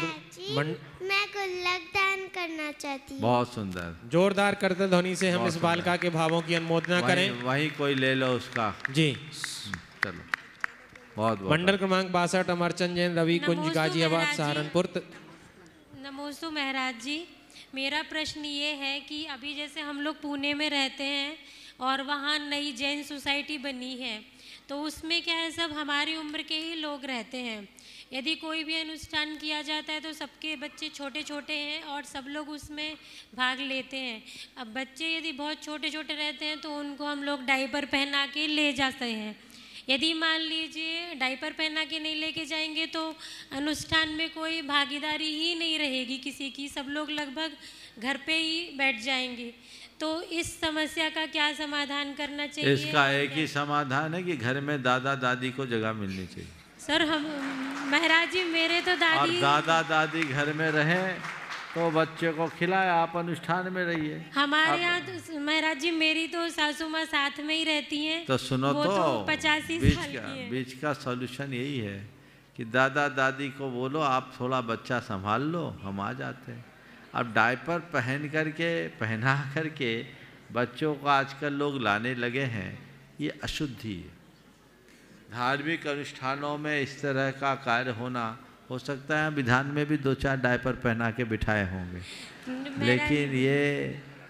मैं गुल्लक दान करना चाहती हूँ बहुत सुंदर जोरदार करते ध्वनि से हम इस बालिका के भावों की अनुमोदना करें वही कोई ले लो उसका जी चलो बहुत मंडल क्रमांक बासठ अमरचंद जैन रवि कुंज गाजियाबाद सहारनपुर नमोसु महाराज जी मेरा प्रश्न ये है कि अभी जैसे हम लोग पुणे में रहते हैं और वहाँ नई जैन सोसाइटी बनी है तो उसमें क्या है सब हमारी उम्र के ही लोग रहते हैं यदि कोई भी अनुष्ठान किया जाता है तो सबके बच्चे छोटे छोटे हैं और सब लोग उसमें भाग लेते हैं अब बच्चे यदि बहुत छोटे छोटे रहते हैं तो उनको हम लोग डाइपर पहना के ले जाते हैं यदि मान लीजिए डाइपर पहना के नहीं लेके जाएंगे तो अनुष्ठान में कोई भागीदारी ही नहीं रहेगी किसी की सब लोग लगभग घर पे ही बैठ जाएंगे तो इस समस्या का क्या समाधान करना चाहिए इसका एक ही समाधान है कि घर में दादा दादी को जगह मिलनी चाहिए सर हम महाराज जी मेरे तो दादी और दादा दादी घर में रहें तो बच्चे को खिलाया आप अनुष्ठान में रहिए हमारे यहाँ तो महाराज जी मेरी तो सासू माँ साथ में ही रहती हैं तो सुनो तो, तो पचासी बीच का बीच का सोल्यूशन यही है कि दादा दादी को बोलो आप थोड़ा बच्चा संभाल लो हम आ जाते हैं अब डायपर पहन करके पहना करके बच्चों को आजकल लोग लाने लगे हैं ये अशुद्धि है धार्मिक अनुष्ठानों में इस तरह का कार्य होना हो सकता है विधान में भी दो चार डायपर पहना के बिठाए होंगे लेकिन ये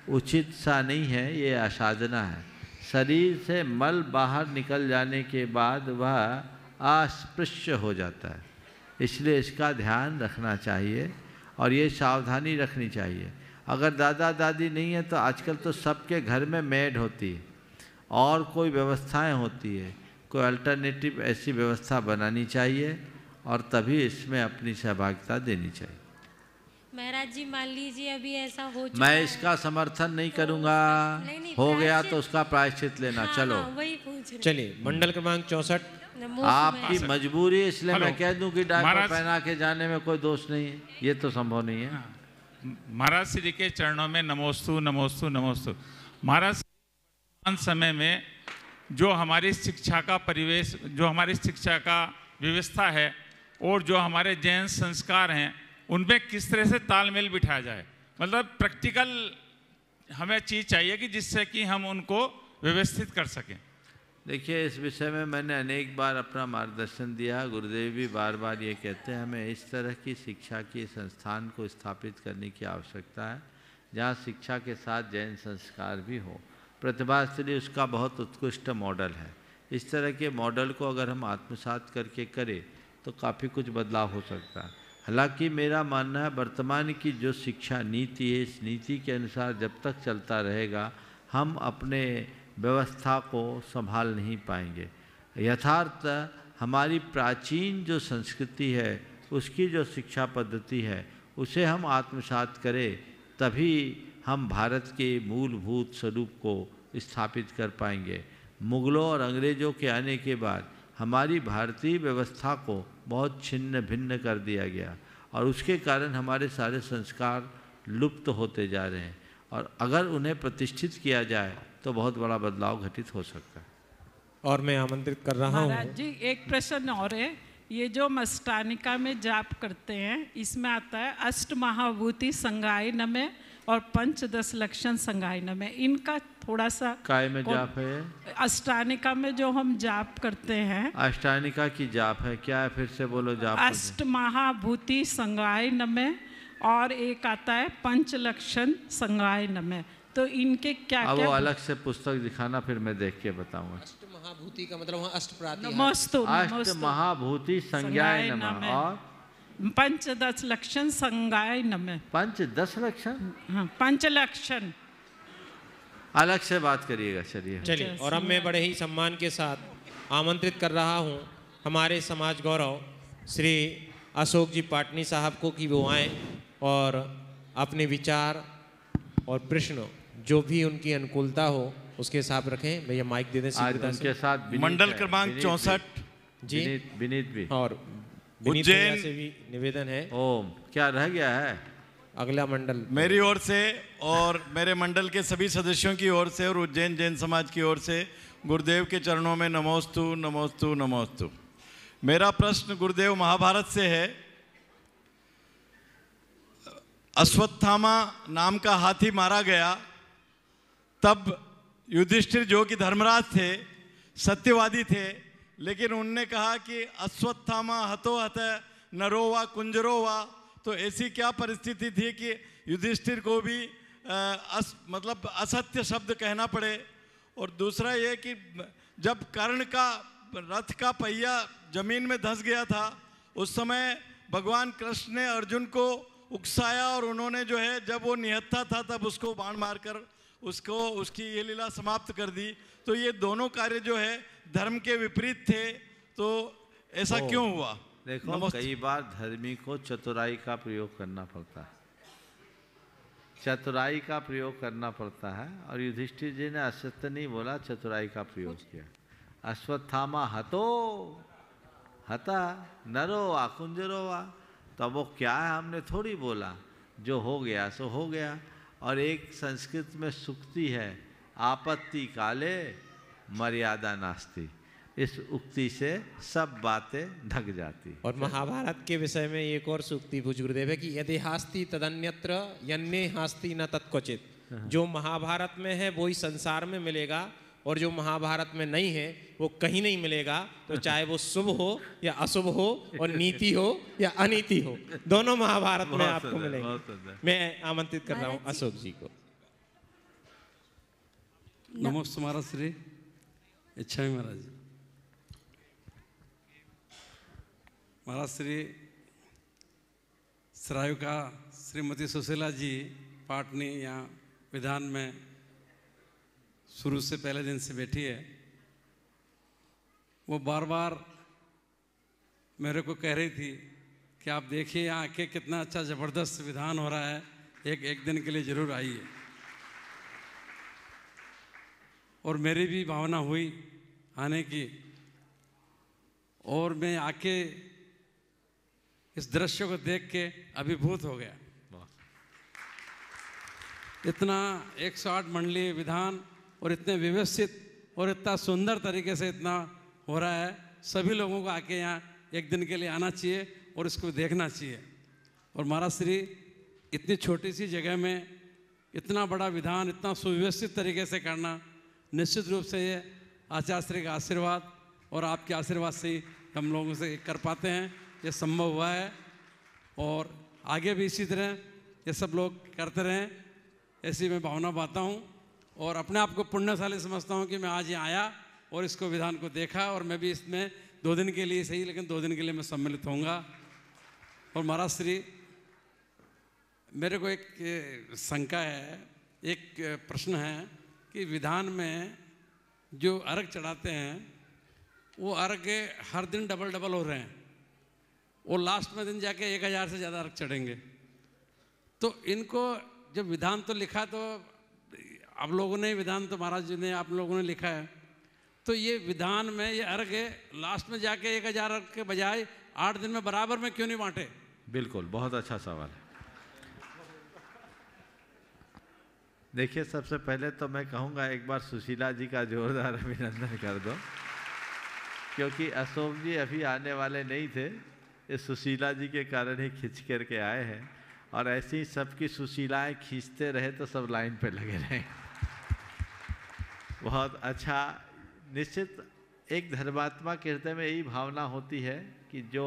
उचित सा नहीं है ये असाधना है शरीर से मल बाहर निकल जाने के बाद वह अस्पृश्य हो जाता है इसलिए इसका ध्यान रखना चाहिए और ये सावधानी रखनी चाहिए अगर दादा दादी नहीं है तो आजकल तो सबके घर में मेड होती है और कोई व्यवस्थाएं होती है कोई अल्टरनेटिव ऐसी व्यवस्था बनानी चाहिए और तभी इसमें अपनी सहभागिता देनी चाहिए महाराज जी मान लीजिए अभी ऐसा हो चुका मैं इसका समर्थन नहीं तो करूंगा नहीं, नहीं, हो गया तो उसका प्रायश्चित लेना हाँ, चलो हाँ, वही चलिए मंडल क्रमांक चौसठ आपकी मजबूरी इसलिए मैं कह दूं कि डायपर पहना के जाने में कोई दोष नहीं है ये तो संभव नहीं है हाँ। महाराज श्री के चरणों में नमोस्तु नमोस्तु नमोस्तु महाराज वर्तमान समय में जो हमारी शिक्षा का परिवेश जो हमारी शिक्षा का व्यवस्था है और जो हमारे जैन संस्कार हैं उनमें किस तरह से तालमेल बिठाया जाए मतलब प्रैक्टिकल हमें चीज़ चाहिए कि जिससे कि हम उनको व्यवस्थित कर सकें देखिए इस विषय में मैंने अनेक बार अपना मार्गदर्शन दिया गुरुदेव भी बार बार ये कहते हैं हमें इस तरह की शिक्षा की संस्थान को स्थापित करने की आवश्यकता है जहाँ शिक्षा के साथ जैन संस्कार भी हो स्त्री उसका बहुत उत्कृष्ट मॉडल है इस तरह के मॉडल को अगर हम आत्मसात करके करें तो काफ़ी कुछ बदलाव हो सकता है हालांकि मेरा मानना है वर्तमान की जो शिक्षा नीति है इस नीति के अनुसार जब तक चलता रहेगा हम अपने व्यवस्था को संभाल नहीं पाएंगे यथार्थ हमारी प्राचीन जो संस्कृति है उसकी जो शिक्षा पद्धति है उसे हम आत्मसात करें तभी हम भारत के मूलभूत स्वरूप को स्थापित कर पाएंगे मुग़लों और अंग्रेज़ों के आने के बाद हमारी भारतीय व्यवस्था को बहुत छिन्न भिन्न कर दिया गया और उसके कारण हमारे सारे संस्कार लुप्त होते जा रहे हैं और अगर उन्हें प्रतिष्ठित किया जाए तो बहुत बड़ा बदलाव घटित हो सकता है और मैं आमंत्रित कर रहा हूँ जी एक प्रश्न और है ये जो मस्टानिका में जाप करते हैं इसमें आता है अष्ट महाभूति संगायन में और पंचदश लक्षण संगायन में इनका थोड़ा सा काय में जाप है अष्टानिका में जो हम जाप करते हैं अष्टानिका की जाप है क्या है फिर से बोलो जाप अष्ट महाभूति संगाय नमे और एक आता है पंच लक्षण संगाय नमे तो इनके क्या क्या वो अलग से पुस्तक दिखाना फिर मैं देख के बताऊंगा अष्ट महाभूति का मतलब अष्ट प्राप्त अष्ट महाभूति संज्ञा नमः और दस लक्षण संज्ञाय पंच दस लक्षण हाँ पंच लक्षण अलग से बात करिएगा चलिए चलिए और अब मैं बड़े ही सम्मान के साथ आमंत्रित कर रहा हूँ हमारे समाज गौरव श्री अशोक जी पाटनी साहब को कि वो आए और अपने विचार और प्रश्न जो भी उनकी अनुकूलता हो उसके हिसाब रखें भैया माइक दे दें उनके साथ मंडल क्रमांक चौसठ जी विनीत भी और उज्जैन से भी निवेदन है ओम क्या रह गया है अगला मंडल मेरी ओर से और मेरे मंडल के सभी सदस्यों की ओर से और उज्जैन जैन समाज की ओर से गुरुदेव के चरणों में नमोस्तु नमोस्तु नमोस्तु मेरा प्रश्न गुरुदेव महाभारत से है अश्वत्थामा नाम का हाथी मारा गया तब युधिष्ठिर जो कि धर्मराज थे सत्यवादी थे लेकिन उनने कहा कि अश्वत्थामा हतो हत नरो वा कुंजरो वा तो ऐसी क्या परिस्थिति थी कि युधिष्ठिर को भी आ, अस, मतलब असत्य शब्द कहना पड़े और दूसरा ये कि जब कर्ण का रथ का पहिया जमीन में धंस गया था उस समय भगवान कृष्ण ने अर्जुन को उकसाया और उन्होंने जो है जब वो निहत्था था तब उसको बाण मारकर उसको उसकी ये लीला समाप्त कर दी तो ये दोनों कार्य जो है धर्म के विपरीत थे तो ऐसा क्यों हुआ देखो कई बार धर्मी को चतुराई का प्रयोग करना पड़ता है चतुराई का प्रयोग करना पड़ता है और युधिष्ठिर जी ने अश्वत्थ नहीं बोला चतुराई का प्रयोग किया अश्वत्थामा हतो हता नरो वा कुंजरो वा तो वो क्या है हमने थोड़ी बोला जो हो गया सो हो गया और एक संस्कृत में सुक्ति है आपत्ति काले मर्यादा नास्ती इस उक्ति से सब बातें ढक जाती और महाभारत के विषय में एक और सूक्ति भुज गुरुदेव है कि यदि हास्ती तदन्यत्र यन्ने हास्ती न तत्कोचित हाँ। जो महाभारत में है वो ही संसार में मिलेगा और जो महाभारत में नहीं है वो कहीं नहीं मिलेगा तो चाहे वो शुभ हो या अशुभ हो और नीति हो या अनीति हो दोनों महाभारत में आपको मिलेंगे मैं आमंत्रित कर रहा हूँ अशोक जी को नमो महाराज श्री इच्छा महाराज महाराज श्री सरायुका श्रीमती सुशीला जी पाटनी यहाँ विधान में शुरू से पहले दिन से बैठी है वो बार बार मेरे को कह रही थी कि आप देखिए यहाँ आके कितना अच्छा ज़बरदस्त विधान हो रहा है एक एक दिन के लिए ज़रूर आइए और मेरी भी भावना हुई आने की और मैं आके इस दृश्य को देख के अभिभूत हो गया इतना 108 मंडलीय विधान और इतने व्यवस्थित और इतना सुंदर तरीके से इतना हो रहा है सभी लोगों को आके यहाँ एक दिन के लिए आना चाहिए और इसको देखना चाहिए और महाराज श्री इतनी छोटी सी जगह में इतना बड़ा विधान इतना सुव्यवस्थित तरीके से करना निश्चित रूप से ये आचार्य श्री का आशीर्वाद और आपके आशीर्वाद से ही हम लोगों से कर पाते हैं ये संभव हुआ है और आगे भी इसी तरह ये सब लोग करते रहें ऐसी मैं भावना पाता हूँ और अपने आप को पुण्यशाली समझता हूँ कि मैं आज यहाँ आया और इसको विधान को देखा और मैं भी इसमें दो दिन के लिए सही लेकिन दो दिन के लिए मैं सम्मिलित होऊंगा और महाराज श्री मेरे को एक शंका है एक प्रश्न है कि विधान में जो अर्घ चढ़ाते हैं वो अर्घ हर दिन डबल डबल हो रहे हैं वो लास्ट में दिन जाके एक हज़ार से ज़्यादा अर्घ चढ़ेंगे तो इनको जब विधान तो लिखा तो आप लोगों ने विधान तो महाराज जी ने आप लोगों ने लिखा है तो ये विधान में ये अर्घ है लास्ट में जाके एक हज़ार अर्घ के बजाय आठ दिन में बराबर में क्यों नहीं बांटे बिल्कुल बहुत अच्छा सवाल है देखिए सबसे पहले तो मैं कहूँगा एक बार सुशीला जी का जोरदार अभिनंदन कर दो क्योंकि अशोक जी अभी आने वाले नहीं थे ये सुशीला जी के कारण ही खींच करके आए हैं और ऐसे ही सबकी सुशीलाएँ खींचते रहे तो सब लाइन पे लगे रहे बहुत अच्छा निश्चित एक धर्मात्मा के हृदय में यही भावना होती है कि जो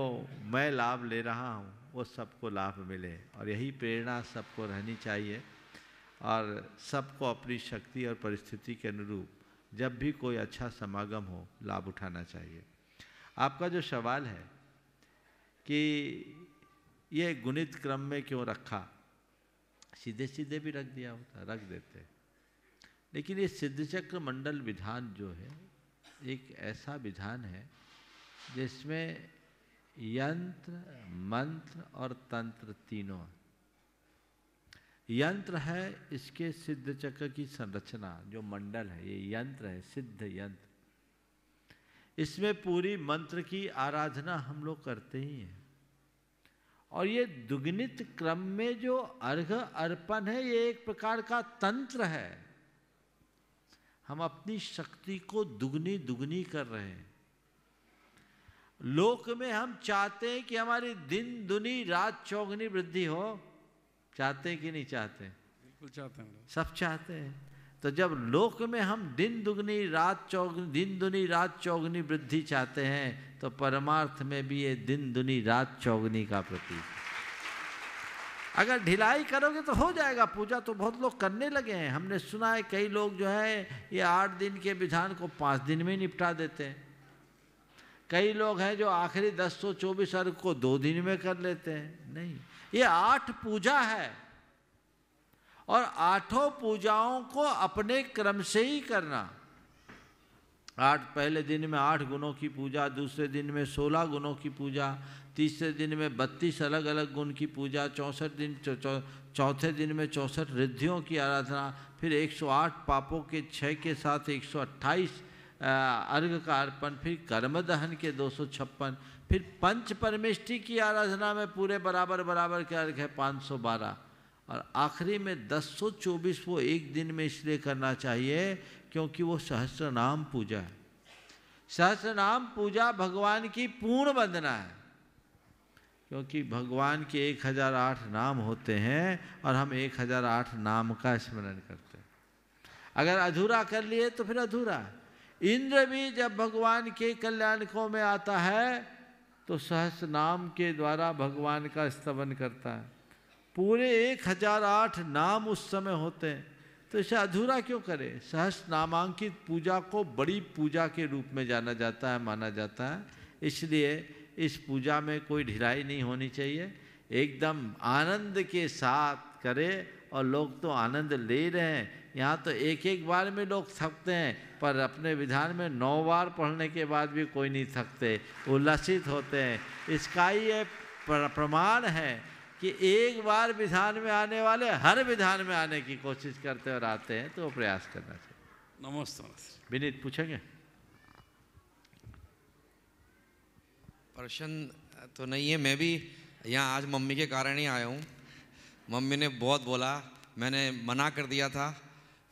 मैं लाभ ले रहा हूँ वो सबको लाभ मिले और यही प्रेरणा सबको रहनी चाहिए और सबको अपनी शक्ति और परिस्थिति के अनुरूप जब भी कोई अच्छा समागम हो लाभ उठाना चाहिए आपका जो सवाल है कि ये गुणित क्रम में क्यों रखा सीधे सीधे भी रख दिया होता रख देते लेकिन ये सिद्ध चक्र मंडल विधान जो है एक ऐसा विधान है जिसमें यंत्र मंत्र और तंत्र तीनों यंत्र है इसके सिद्ध चक्र की संरचना जो मंडल है ये यंत्र है सिद्ध यंत्र इसमें पूरी मंत्र की आराधना हम लोग करते ही हैं और ये दुग्नित क्रम में जो अर्घ अर्पण है ये एक प्रकार का तंत्र है हम अपनी शक्ति को दुगनी दुगनी कर रहे हैं लोक में हम चाहते हैं कि हमारी दिन दुनी रात चौगनी वृद्धि हो चाहते हैं कि नहीं चाहते बिल्कुल चाहते हैं सब चाहते हैं तो जब लोक में हम दिन दुगनी रात चौगनी दिन दुनी रात चौगनी वृद्धि चाहते हैं तो परमार्थ में भी ये दिन दुनी रात चौगनी का प्रतीक अगर ढिलाई करोगे तो हो जाएगा पूजा तो बहुत लोग करने लगे हैं हमने सुना है कई लोग जो है ये आठ दिन के विधान को पाँच दिन में निपटा देते हैं कई लोग हैं जो आखिरी दस सौ चौबीस अर्घ को दो दिन में कर लेते हैं नहीं ये आठ पूजा है और आठों पूजाओं को अपने क्रम से ही करना आठ पहले दिन में आठ गुणों की पूजा दूसरे दिन में सोलह गुणों की पूजा तीसरे दिन में बत्तीस अलग अलग गुण की पूजा चौंसठ दिन चौथे दिन में चौंसठ रिद्धियों की आराधना फिर 108 पापों के छः के साथ 128 अर्घ का अर्पण फिर कर्म दहन के दो फिर पंच परमेष्टि की आराधना में पूरे बराबर बराबर के अर्घ है 512 और आखिरी में दस सौ चौबीस वो एक दिन में इसलिए करना चाहिए क्योंकि वो सहस्र नाम पूजा है सहस्र नाम पूजा भगवान की पूर्ण वंदना है क्योंकि भगवान के एक हजार आठ नाम होते हैं और हम एक हजार आठ नाम का स्मरण करते हैं अगर अधूरा कर लिए तो फिर अधूरा इंद्र भी जब भगवान के कल्याणकों में आता है तो सहस्र नाम के द्वारा भगवान का स्तवन करता है पूरे एक हजार आठ नाम उस समय होते हैं तो इसे अधूरा क्यों करे सहस नामांकित पूजा को बड़ी पूजा के रूप में जाना जाता है माना जाता है इसलिए इस पूजा में कोई ढिलाई नहीं होनी चाहिए एकदम आनंद के साथ करे और लोग तो आनंद ले रहे हैं यहाँ तो एक एक बार में लोग थकते हैं पर अपने विधान में नौ बार पढ़ने के बाद भी कोई नहीं थकते उल्लसित होते हैं इसका ही ये प्रमाण है कि एक बार विधान में आने वाले हर विधान में आने की कोशिश करते और आते हैं तो प्रयास करना चाहिए नमस्ते विनीत पूछेंगे प्रश्न तो नहीं है मैं भी यहाँ आज मम्मी के कारण ही आया हूँ मम्मी ने बहुत बोला मैंने मना कर दिया था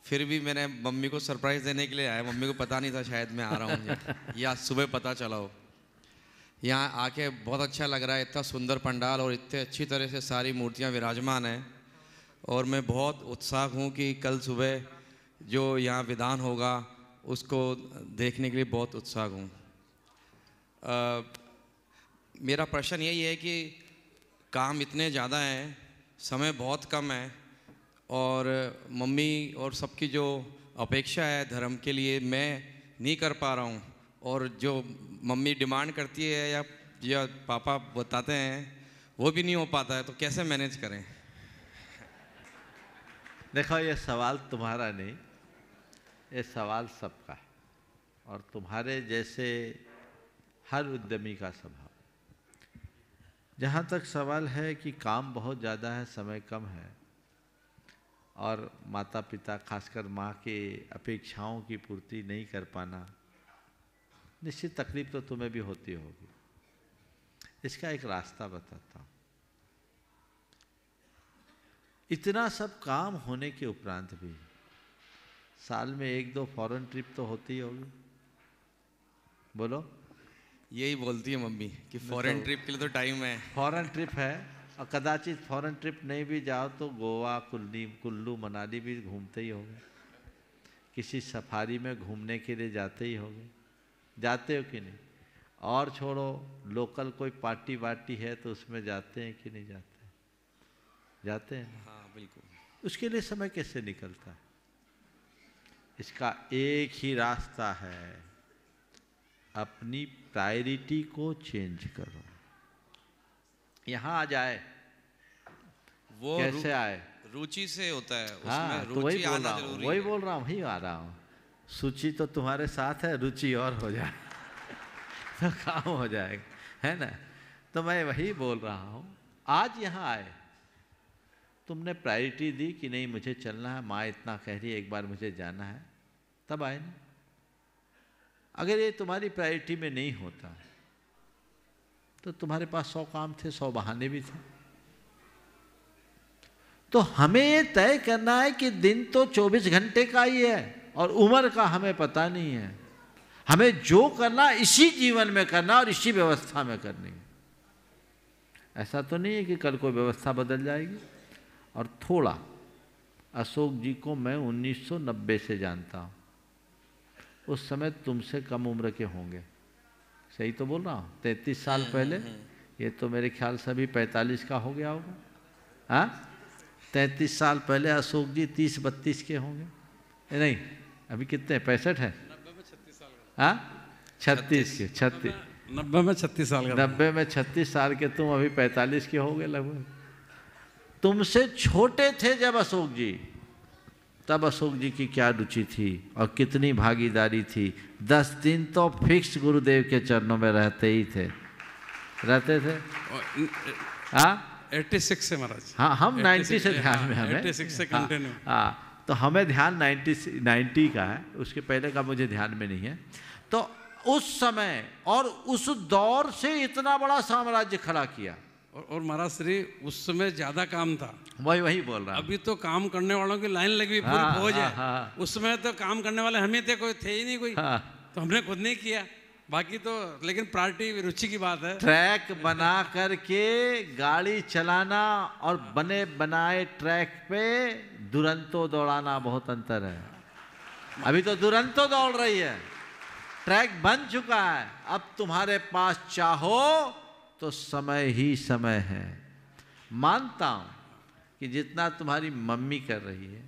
फिर भी मैंने मम्मी को सरप्राइज़ देने के लिए आया मम्मी को पता नहीं था शायद मैं आ रहा हूँ या सुबह पता चला हो यहाँ आके बहुत अच्छा लग रहा है इतना सुंदर पंडाल और इतने अच्छी तरह से सारी मूर्तियाँ विराजमान हैं और मैं बहुत उत्साह हूँ कि कल सुबह जो यहाँ विधान होगा उसको देखने के लिए बहुत उत्साह हूँ मेरा प्रश्न यही है कि काम इतने ज़्यादा हैं समय बहुत कम है और मम्मी और सबकी जो अपेक्षा है धर्म के लिए मैं नहीं कर पा रहा हूँ और जो मम्मी डिमांड करती है या या पापा बताते हैं वो भी नहीं हो पाता है तो कैसे मैनेज करें देखो ये सवाल तुम्हारा नहीं ये सवाल सबका है और तुम्हारे जैसे हर उद्यमी का स्वभाव जहाँ तक सवाल है कि काम बहुत ज़्यादा है समय कम है और माता पिता खासकर माँ के अपेक्षाओं की पूर्ति नहीं कर पाना निश्चित तकलीफ तो तुम्हें भी होती होगी इसका एक रास्ता बताता हूँ इतना सब काम होने के उपरांत भी साल में एक दो फॉरेन ट्रिप तो होती ही होगी बोलो यही बोलती है मम्मी कि फॉरेन तो ट्रिप के लिए तो टाइम है फॉरेन ट्रिप है और कदाचित फॉरेन ट्रिप नहीं भी जाओ तो गोवा कुल्ली कुल्लू मनाली भी घूमते ही होगे किसी सफारी में घूमने के लिए जाते ही गए जाते हो कि नहीं और छोड़ो लोकल कोई पार्टी वार्टी है तो उसमें जाते हैं कि नहीं जाते हैं? जाते हैं हाँ बिल्कुल उसके लिए समय कैसे निकलता है इसका एक ही रास्ता है अपनी प्रायोरिटी को चेंज करो यहाँ आ जाए वो कैसे आए रुचि से होता है उसमें हाँ, तो वही बोल रहा हूँ वही बोल रहा हूँ वही आ रहा हूँ सूची तो तुम्हारे साथ है रुचि और हो जाए तो काम हो जाएगा है ना तो मैं वही बोल रहा हूँ आज यहाँ आए तुमने प्रायोरिटी दी कि नहीं मुझे चलना है माँ इतना कह रही है एक बार मुझे जाना है तब आए ना अगर ये तुम्हारी प्रायोरिटी में नहीं होता तो तुम्हारे पास सौ काम थे सौ बहाने भी थे तो हमें ये तय करना है कि दिन तो 24 घंटे का ही है और उम्र का हमें पता नहीं है हमें जो करना इसी जीवन में करना और इसी व्यवस्था में करनी है ऐसा तो नहीं है कि कल को व्यवस्था बदल जाएगी और थोड़ा अशोक जी को मैं 1990 से जानता हूँ उस समय तुमसे कम उम्र के होंगे सही तो बोल रहा हूँ तैंतीस साल हम्म, पहले हम्म, हम्म। ये तो मेरे ख्याल से अभी पैंतालीस का हो गया होगा हाँ तैंतीस साल पहले अशोक जी तीस बत्तीस के होंगे नहीं अभी कितने पैंसठ है हाँ? छत्तीस के छत्तीस नब्बे में छत्तीस साल का नब्बे में छत्तीस साल के तुम अभी पैंतालीस के हो गए लगभग तुमसे छोटे थे जब अशोक जी तब अशोक जी की क्या रुचि थी और कितनी भागीदारी थी दस दिन तो फिक्स गुरुदेव के चरणों में रहते ही थे रहते थे हाँ एट्टी सिक्स से महाराज हाँ हम नाइन्टी से हाँ, ध्यान में हमें हाँ तो हमें ध्यान 90 90 का है उसके पहले का मुझे ध्यान में नहीं है तो उस समय और उस दौर से इतना बड़ा साम्राज्य खड़ा किया और, और महाराज श्री उस समय ज्यादा काम था वही वही बोल रहा अभी तो काम करने वालों की लाइन लगी पूरी हाँ, हाँ, हाँ, उस समय तो काम करने वाले हमें थे कोई थे ही नहीं कोई हाँ, तो हमने खुद नहीं किया बाकी तो लेकिन पार्टी रुचि की बात है ट्रैक बना करके गाड़ी चलाना और बने बनाए ट्रैक पे दुरंतो दौड़ाना बहुत अंतर है अभी तो दुरंतो दौड़ रही है ट्रैक बन चुका है अब तुम्हारे पास चाहो तो समय ही समय है मानता हूं कि जितना तुम्हारी मम्मी कर रही है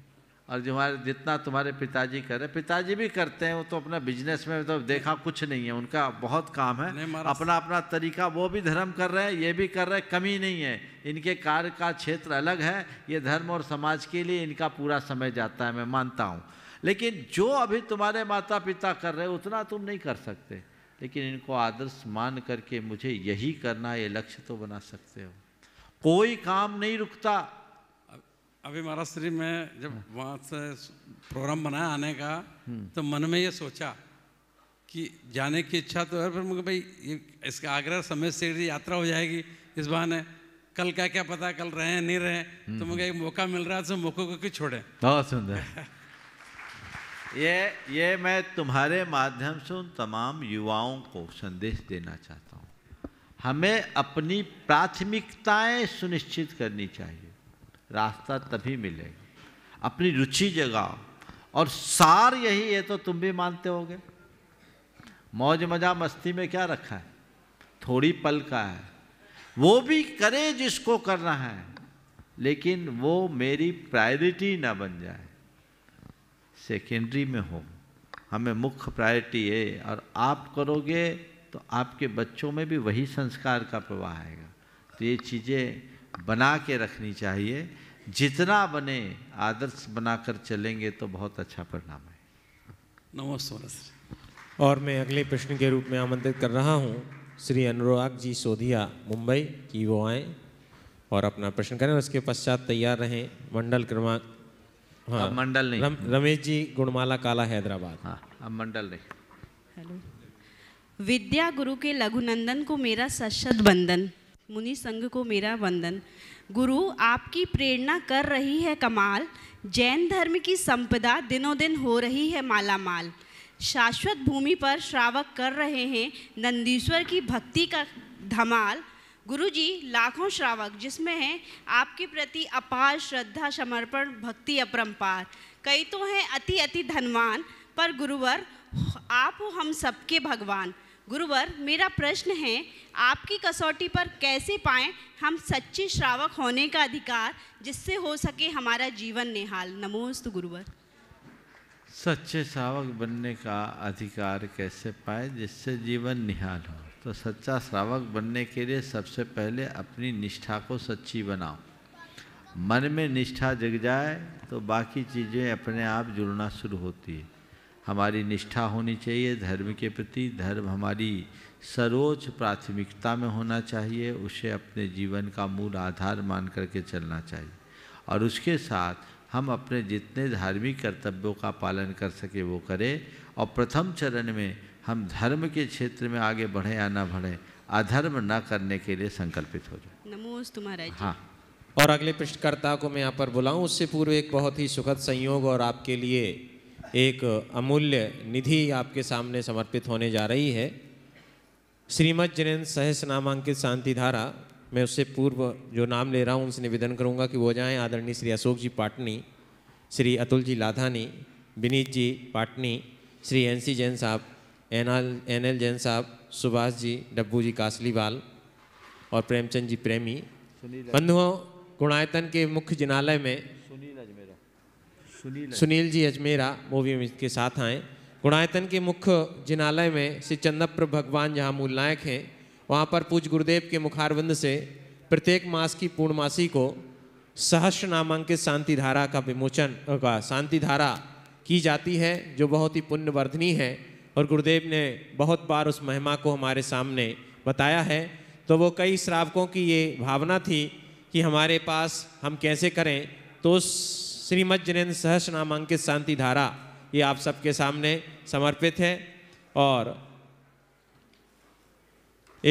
और जो हमारे जितना तुम्हारे पिताजी कर रहे पिताजी भी करते हैं वो तो अपना बिजनेस में तो देखा कुछ नहीं है उनका बहुत काम है अपना अपना तरीका वो भी धर्म कर रहे हैं ये भी कर रहे हैं कमी नहीं है इनके कार्य का क्षेत्र अलग है ये धर्म और समाज के लिए इनका पूरा समय जाता है मैं मानता हूँ लेकिन जो अभी तुम्हारे माता पिता कर रहे उतना तुम नहीं कर सकते लेकिन इनको आदर्श मान करके मुझे यही करना ये लक्ष्य तो बना सकते हो कोई काम नहीं रुकता अभी महाराज श्री में जब हाँ। वहाँ से प्रोग्राम बनाया आने का हम्म। तो मन में ये सोचा कि जाने की इच्छा तो है पर मुझे भाई ये इसका आग्रह समय से यात्रा हो जाएगी इस ने कल क्या क्या पता कल रहे नहीं रहे तो मुझे हम्म। एक मौका मिल रहा है तो मौके को क्यों छोड़े बहुत सुंदर ये ये मैं तुम्हारे माध्यम से उन तमाम युवाओं को संदेश देना चाहता हूँ हमें अपनी प्राथमिकताएं सुनिश्चित करनी चाहिए रास्ता तभी मिलेगा अपनी रुचि जगाओ और सार यही है तो तुम भी मानते होगे मौज मजा मस्ती में क्या रखा है थोड़ी पल का है वो भी करे जिसको करना है लेकिन वो मेरी प्रायोरिटी ना बन जाए सेकेंडरी में हो हमें मुख्य प्रायोरिटी है और आप करोगे तो आपके बच्चों में भी वही संस्कार का प्रवाह आएगा तो ये चीज़ें बना के रखनी चाहिए जितना बने आदर्श बनाकर चलेंगे तो बहुत अच्छा परिणाम है नमस्कार और मैं अगले प्रश्न के रूप में आमंत्रित कर रहा हूँ श्री अनुराग जी सोधिया मुंबई की वो आए और अपना प्रश्न करें उसके पश्चात तैयार रहें मंडल क्रमांक हाँ मंडल नहीं रम, रमेश जी गुणमाला काला हैदराबाद हाँ अब मंडल नहीं हेलो विद्या गुरु के लघुनंदन को मेरा सशद बंधन मुनि संघ को मेरा वंदन गुरु आपकी प्रेरणा कर रही है कमाल जैन धर्म की संपदा दिनों दिन हो रही है माला माल शाश्वत भूमि पर श्रावक कर रहे हैं नंदीश्वर की भक्ति का धमाल गुरु जी लाखों श्रावक जिसमें हैं आपके प्रति अपार श्रद्धा समर्पण भक्ति अपरम्पार कई तो हैं अति अति धनवान पर गुरुवर आप हो हम सबके भगवान गुरुवर मेरा प्रश्न है आपकी कसौटी पर कैसे पाएं हम सच्चे श्रावक होने का अधिकार जिससे हो सके हमारा जीवन निहाल नमोस्त गुरुवर सच्चे श्रावक बनने का अधिकार कैसे पाए जिससे जीवन निहाल हो तो सच्चा श्रावक बनने के लिए सबसे पहले अपनी निष्ठा को सच्ची बनाओ मन में निष्ठा जग जाए तो बाकी चीज़ें अपने आप जुड़ना शुरू होती है हमारी निष्ठा होनी चाहिए धर्म के प्रति धर्म हमारी सर्वोच्च प्राथमिकता में होना चाहिए उसे अपने जीवन का मूल आधार मान करके चलना चाहिए और उसके साथ हम अपने जितने धार्मिक कर्तव्यों का पालन कर सके वो करें और प्रथम चरण में हम धर्म के क्षेत्र में आगे बढ़ें या ना बढ़ें अधर्म न करने के लिए संकल्पित हो जाए नमोज तुम्हारा हाँ और अगले पृष्ठकर्ता को मैं यहाँ पर बुलाऊँ उससे पूर्व एक बहुत ही सुखद संयोग और आपके लिए एक अमूल्य निधि आपके सामने समर्पित होने जा रही है श्रीमद जिनेन्द्र सहस नामांकित शांति धारा मैं उससे पूर्व जो नाम ले रहा हूँ उनसे निवेदन करूँगा कि वो जाएँ आदरणीय Shri Ashok ji Patni Shri Atul ji Ladhani Vineet ji Patni Shri N C Jain sahab N आल एन एल जैन साहब सुभाष जी डब्बू जी कासलीवाल और प्रेमचंद जी प्रेमी बंधुओं गुणायतन के मुख्य जिनालय में सुनील सुनील जी अजमेरा वो भी इसके साथ आए गुणायतन के मुख्य जिनालय में श्री चंदप्र भगवान जहाँ मूल नायक हैं वहाँ पर पूज गुरुदेव के मुखारबंद से प्रत्येक मास की पूर्णमासी को सहस्र नामांकित शांति धारा का विमोचन का शांति धारा की जाती है जो बहुत ही पुण्यवर्धनी है और गुरुदेव ने बहुत बार उस महिमा को हमारे सामने बताया है तो वो कई श्रावकों की ये भावना थी कि हमारे पास हम कैसे करें तो उस श्रीमद जिनेन्द्र सहस नामांकित शांति धारा ये आप सबके सामने समर्पित है और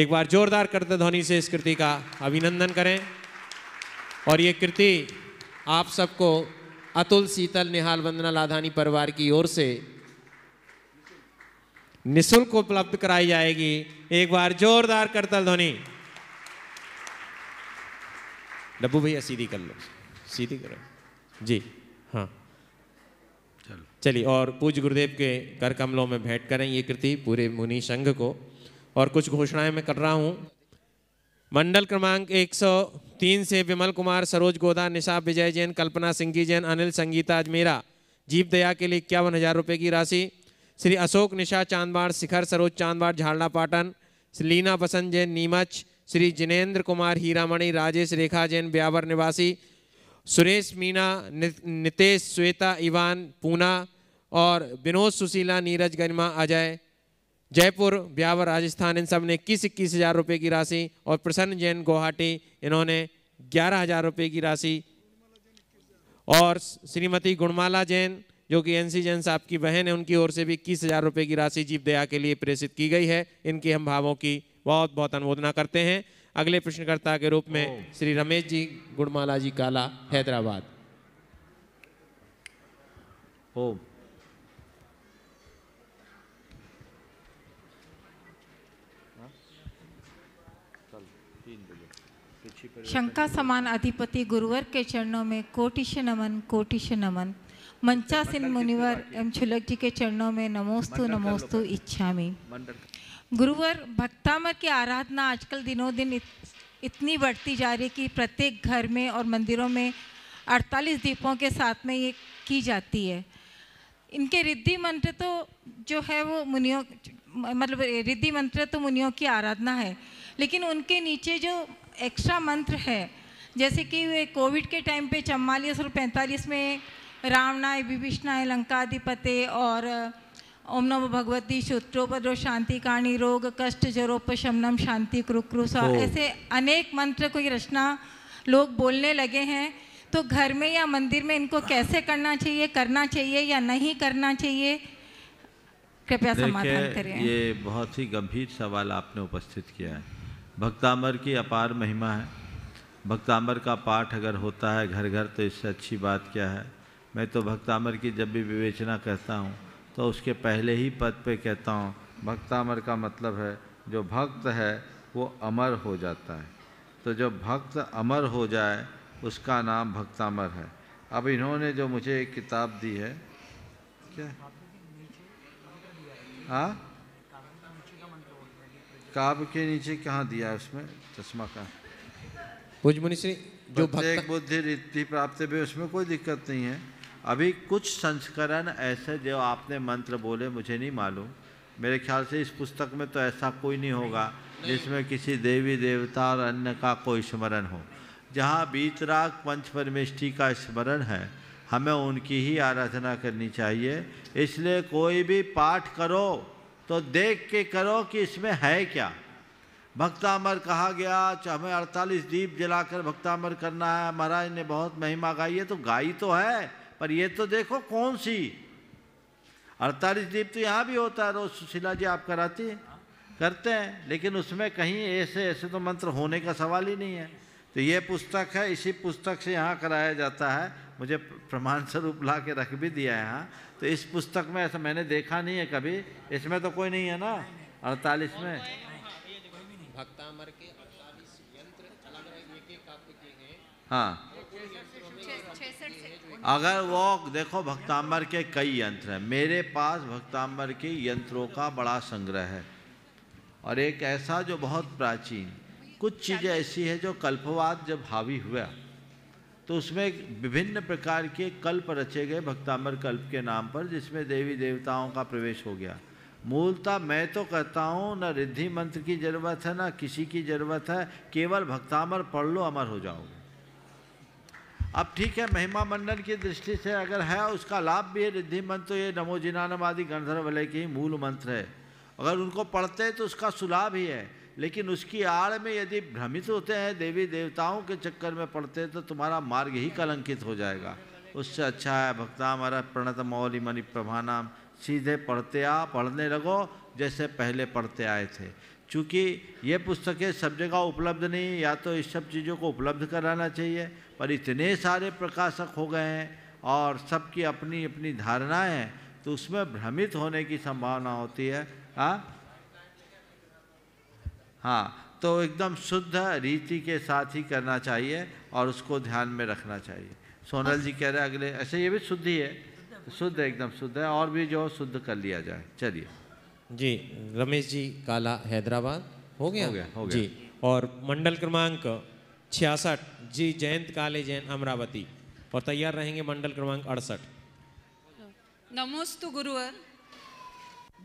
एक बार जोरदार करते ध्वनि से इस कृति का अभिनंदन करें और ये कृति आप सबको अतुल शीतल निहाल वंदना लाधानी परिवार की ओर से निशुल्क उपलब्ध कराई जाएगी एक बार जोरदार करतल ध्वनि डब्बू भैया सीधी कर लो सीधी करो जी हाँ चलिए और पूज गुरुदेव के कर कमलों में भेंट करें ये कृति पूरे मुनि संघ को और कुछ घोषणाएं मैं कर रहा हूँ मंडल क्रमांक 103 से विमल कुमार सरोज गोदा निशा विजय जैन कल्पना सिंघी जैन अनिल संगीता अजमेरा जीप दया के लिए इक्यावन हज़ार रुपये की राशि श्री अशोक निशा चांदवाड़ शिखर सरोज चांदवाड़ झाड़ना पाटन श्री लीना बसंत जैन नीमच श्री जिनेन्द्र कुमार हीरामणि राजेश रेखा जैन ब्यावर निवासी सुरेश मीना नितेश श्वेता इवान पूना और विनोद सुशीला नीरज गरिमा अजय जयपुर ब्यावर राजस्थान इन सब ने इक्कीस इक्कीस हज़ार रुपये की राशि और प्रसन्न जैन गुवाहाटी इन्होंने ग्यारह हज़ार रुपये की राशि और श्रीमती गुणमाला जैन जो कि एनसी जैन साहब की बहन है उनकी ओर से भी इक्कीस हज़ार रुपये की राशि जीव दया के लिए प्रेषित की गई है इनके हम भावों की बहुत बहुत अनुमोदना करते हैं अगले प्रश्नकर्ता के रूप में oh. श्री रमेश जी गुड़माला जी काला हैदराबाद oh. शंका समान अधिपति गुरुवर के चरणों में कोटिश नमन कोटिश नमन मंचा सिंह मुनिवर एवं छुलक जी के चरणों में नमोस्तु नमोस्तु इच्छामी गुरुवर भक्तामर की आराधना आजकल दिनों दिन इतनी बढ़ती जा रही है कि प्रत्येक घर में और मंदिरों में 48 दीपों के साथ में ये की जाती है इनके रिद्धि मंत्र तो जो है वो मुनियों मतलब रिद्धि मंत्र तो मुनियों की आराधना है लेकिन उनके नीचे जो एक्स्ट्रा मंत्र है जैसे कि वे कोविड के टाइम पे चवालीस और पैंतालीस में रावणाय विभीषणाय लंकाधिपते और ओम नम भगवती शुत्रोपद्रो शांति काणी रोग कष्ट जरोपशमनम शांति क्रुक्रु सा ऐसे अनेक मंत्र को रचना लोग बोलने लगे हैं तो घर में या मंदिर में इनको कैसे करना चाहिए करना चाहिए या नहीं करना चाहिए कृपया समाधान करें ये बहुत ही गंभीर सवाल आपने उपस्थित किया है भक्तामर की अपार महिमा है भक्तामर का पाठ अगर होता है घर घर तो इससे अच्छी बात क्या है मैं तो भक्तामर की जब भी विवेचना करता हूँ तो उसके पहले ही पद पे कहता हूँ भक्तामर का मतलब है जो भक्त है वो अमर हो जाता है तो जब भक्त अमर हो जाए उसका नाम भक्तामर है अब इन्होंने जो मुझे एक किताब दी है क्या हाँ काब के नीचे कहाँ दिया है उसमें चश्मा का जो भक्त बुद्धि रिद्धि प्राप्त भी उसमें कोई दिक्कत नहीं है अभी कुछ संस्करण ऐसे जो आपने मंत्र बोले मुझे नहीं मालूम मेरे ख्याल से इस पुस्तक में तो ऐसा कोई नहीं होगा जिसमें किसी देवी देवता और अन्य का कोई स्मरण हो जहाँ बीतराग पंच परमेष्टि का स्मरण है हमें उनकी ही आराधना करनी चाहिए इसलिए कोई भी पाठ करो तो देख के करो कि इसमें है क्या भक्तामर कहा गया हमें अड़तालीस दीप जलाकर भक्तामर करना है महाराज ने बहुत महिमा गाई है तो गाई तो है पर ये तो देखो कौन सी अड़तालीस दीप तो यहाँ भी होता है रोज सुशीला जी आप कराती हैं करते हैं लेकिन उसमें कहीं ऐसे ऐसे तो मंत्र होने का सवाल ही नहीं है तो ये पुस्तक है इसी पुस्तक से यहाँ कराया जाता है मुझे प्रमाण स्वरूप ला के रख भी दिया है यहाँ तो इस पुस्तक में ऐसा मैंने देखा नहीं है कभी इसमें तो कोई नहीं है ना अड़तालीस में भक्तामर के हाँ अगर वो देखो भक्ताम्बर के कई यंत्र हैं मेरे पास भक्ताम्बर के यंत्रों का बड़ा संग्रह है और एक ऐसा जो बहुत प्राचीन कुछ चीज़ें ऐसी है जो कल्पवाद जब हावी हुआ तो उसमें विभिन्न प्रकार के कल्प रचे गए भक्ताम्बर कल्प के नाम पर जिसमें देवी देवताओं का प्रवेश हो गया मूलतः मैं तो कहता हूँ न रिद्धि मंत्र की ज़रूरत है ना किसी की ज़रूरत है केवल भक्तामर पढ़ लो अमर हो जाओगे अब ठीक है महिमा मंडन की दृष्टि से अगर है उसका लाभ भी है रिद्धि मंत्र तो ये नमो आदि गंधर्व लय के ही मूल मंत्र है अगर उनको पढ़ते हैं तो उसका सुलाभ ही है लेकिन उसकी आड़ में यदि भ्रमित होते हैं देवी देवताओं के चक्कर में पढ़ते हैं तो तुम्हारा मार्ग ही कलंकित हो जाएगा उससे अच्छा है भक्ता हमारा प्रणत मौली मणि नाम सीधे पढ़ते आ पढ़ने लगो जैसे पहले पढ़ते आए थे चूँकि ये पुस्तकें सब जगह उपलब्ध नहीं या तो इस सब चीज़ों को उपलब्ध कराना चाहिए पर इतने सारे प्रकाशक हो गए हैं और सबकी अपनी अपनी धारणाएँ हैं तो उसमें भ्रमित होने की संभावना होती है हाँ हाँ तो एकदम शुद्ध रीति के साथ ही करना चाहिए और उसको ध्यान में रखना चाहिए सोनल जी कह रहे हैं अगले ऐसे अच्छा, ये भी शुद्ध ही है शुद्ध एकदम शुद्ध है और भी जो शुद्ध कर लिया जाए चलिए जी रमेश जी काला हैदराबाद हो गया हो गया, हो गया। जी और मंडल क्रमांक छियासठ जी जयंत काले जैन अमरावती और तैयार रहेंगे मंडल क्रमांक अड़सठ नमोस्तु गुरुवर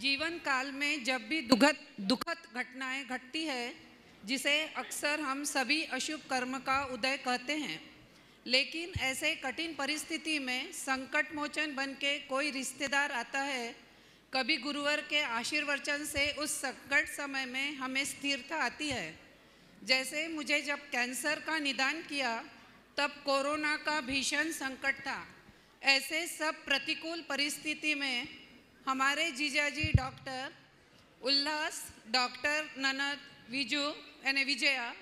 जीवन काल में जब भी दुखद दुखद घटनाएं घटती है जिसे अक्सर हम सभी अशुभ कर्म का उदय कहते हैं लेकिन ऐसे कठिन परिस्थिति में संकट मोचन बन के कोई रिश्तेदार आता है कभी गुरुवर के आशीर्वचन से उस संकट समय में हमें स्थिरता आती है जैसे मुझे जब कैंसर का निदान किया तब कोरोना का भीषण संकट था ऐसे सब प्रतिकूल परिस्थिति में हमारे जीजाजी डॉक्टर उल्लास डॉक्टर ननद विजू यानी विजया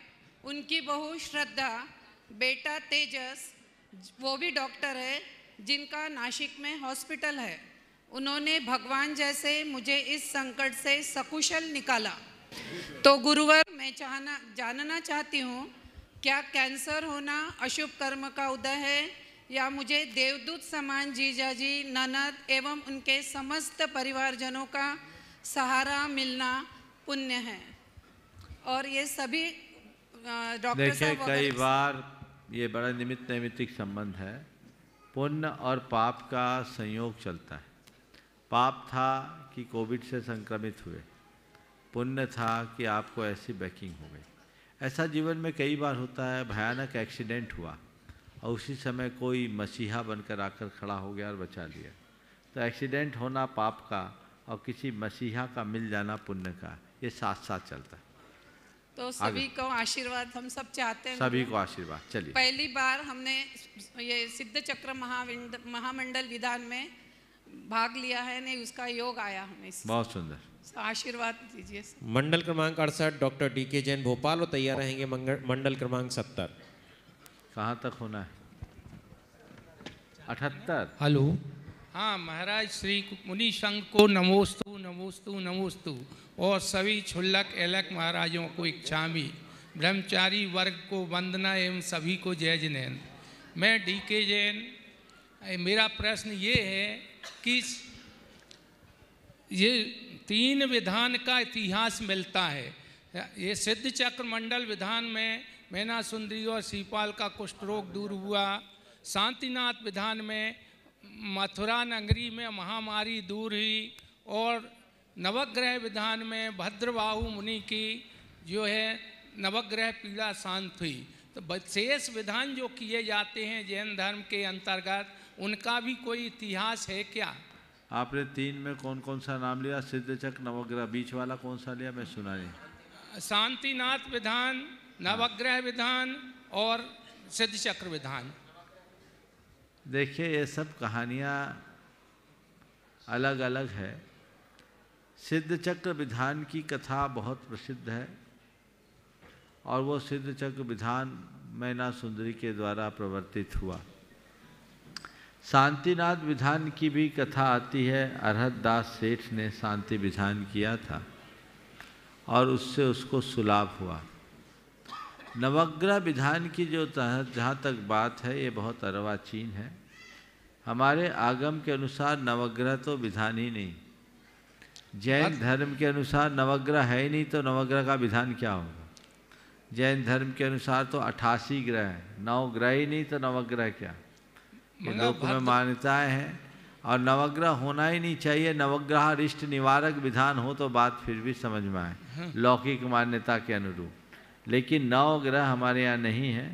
उनकी बहू श्रद्धा बेटा तेजस वो भी डॉक्टर है जिनका नासिक में हॉस्पिटल है उन्होंने भगवान जैसे मुझे इस संकट से सकुशल निकाला तो गुरुवर मैं चाहना जानना चाहती हूँ क्या कैंसर होना अशुभ कर्म का उदय है या मुझे देवदूत समान जीजा जी ननद एवं उनके समस्त परिवारजनों का सहारा मिलना पुण्य है और ये सभी डॉक्टर कई बार ये बड़ा निमित्त नैमित्तिक संबंध है पुण्य और पाप का संयोग चलता है पाप था कि कोविड से संक्रमित हुए पुण्य था कि आपको ऐसी बैकिंग हो गई ऐसा जीवन में कई बार होता है भयानक एक्सीडेंट हुआ और उसी समय कोई मसीहा बनकर आकर खड़ा हो गया और बचा लिया तो एक्सीडेंट होना पाप का और किसी मसीहा का मिल जाना पुण्य का ये साथ साथ चलता है तो सभी को आशीर्वाद हम सब चाहते हैं सभी को आशीर्वाद चलिए पहली बार हमने ये सिद्ध चक्र महामंडल विधान में भाग लिया है नहीं उसका योग आया हमें बहुत सुंदर आशीर्वाद दीजिए मंडल क्रमांक अड़सठ डॉक्टर डी के जैन भोपाल और तैयार रहेंगे मंडल क्रमांक सत्तर कहाँ तक होना है अठहत्तर हेलो हाँ महाराज श्री मुनि संघ को नमोस्तु नमोस्तु नमोस्तु और सभी छुल्लक एलक महाराजों को भी ब्रह्मचारी वर्ग को वंदना एवं सभी को जय जिनेन्द्र मैं डी के जैन मेरा प्रश्न ये है कि ये तीन विधान का इतिहास मिलता है ये सिद्ध चक्र मंडल विधान में मैना सुंदरी और सीपाल का कुष्ठ रोग दूर हुआ शांतिनाथ विधान में मथुरा नगरी में महामारी दूर हुई और नवग्रह विधान में भद्रबाहु मुनि की जो है नवग्रह पीड़ा शांत हुई तो शेष विधान जो किए जाते हैं जैन धर्म के अंतर्गत उनका भी कोई इतिहास है क्या आपने तीन में कौन कौन सा नाम लिया सिद्धचक नवग्रह बीच वाला कौन सा लिया मैं सुना नहीं शांतिनाथ विधान नवग्रह विधान और सिद्ध चक्र विधान देखिए ये सब कहानियाँ अलग अलग है सिद्ध चक्र विधान की कथा बहुत प्रसिद्ध है और वो सिद्ध चक्र विधान मैना सुंदरी के द्वारा प्रवर्तित हुआ शांतिनाथ विधान की भी कथा आती है अरहत दास सेठ ने शांति विधान किया था और उससे उसको सुलाभ हुआ नवग्रह विधान की जो जहाँ तक बात है ये बहुत अरवाचीन है हमारे आगम के अनुसार नवग्रह तो विधान ही नहीं जैन धर्म के अनुसार नवग्रह है ही नहीं तो नवग्रह का विधान क्या होगा जैन धर्म के अनुसार तो अठासी ग्रह हैं नौ ग्रह ही नहीं तो नवग्रह क्या ये लोक में मान्यताएं हैं और नवग्रह होना ही नहीं चाहिए नवग्रह रिष्ट निवारक विधान हो तो बात फिर भी समझ में आए हम्म। लौकिक मान्यता के अनुरूप लेकिन नवग्रह हमारे यहाँ नहीं है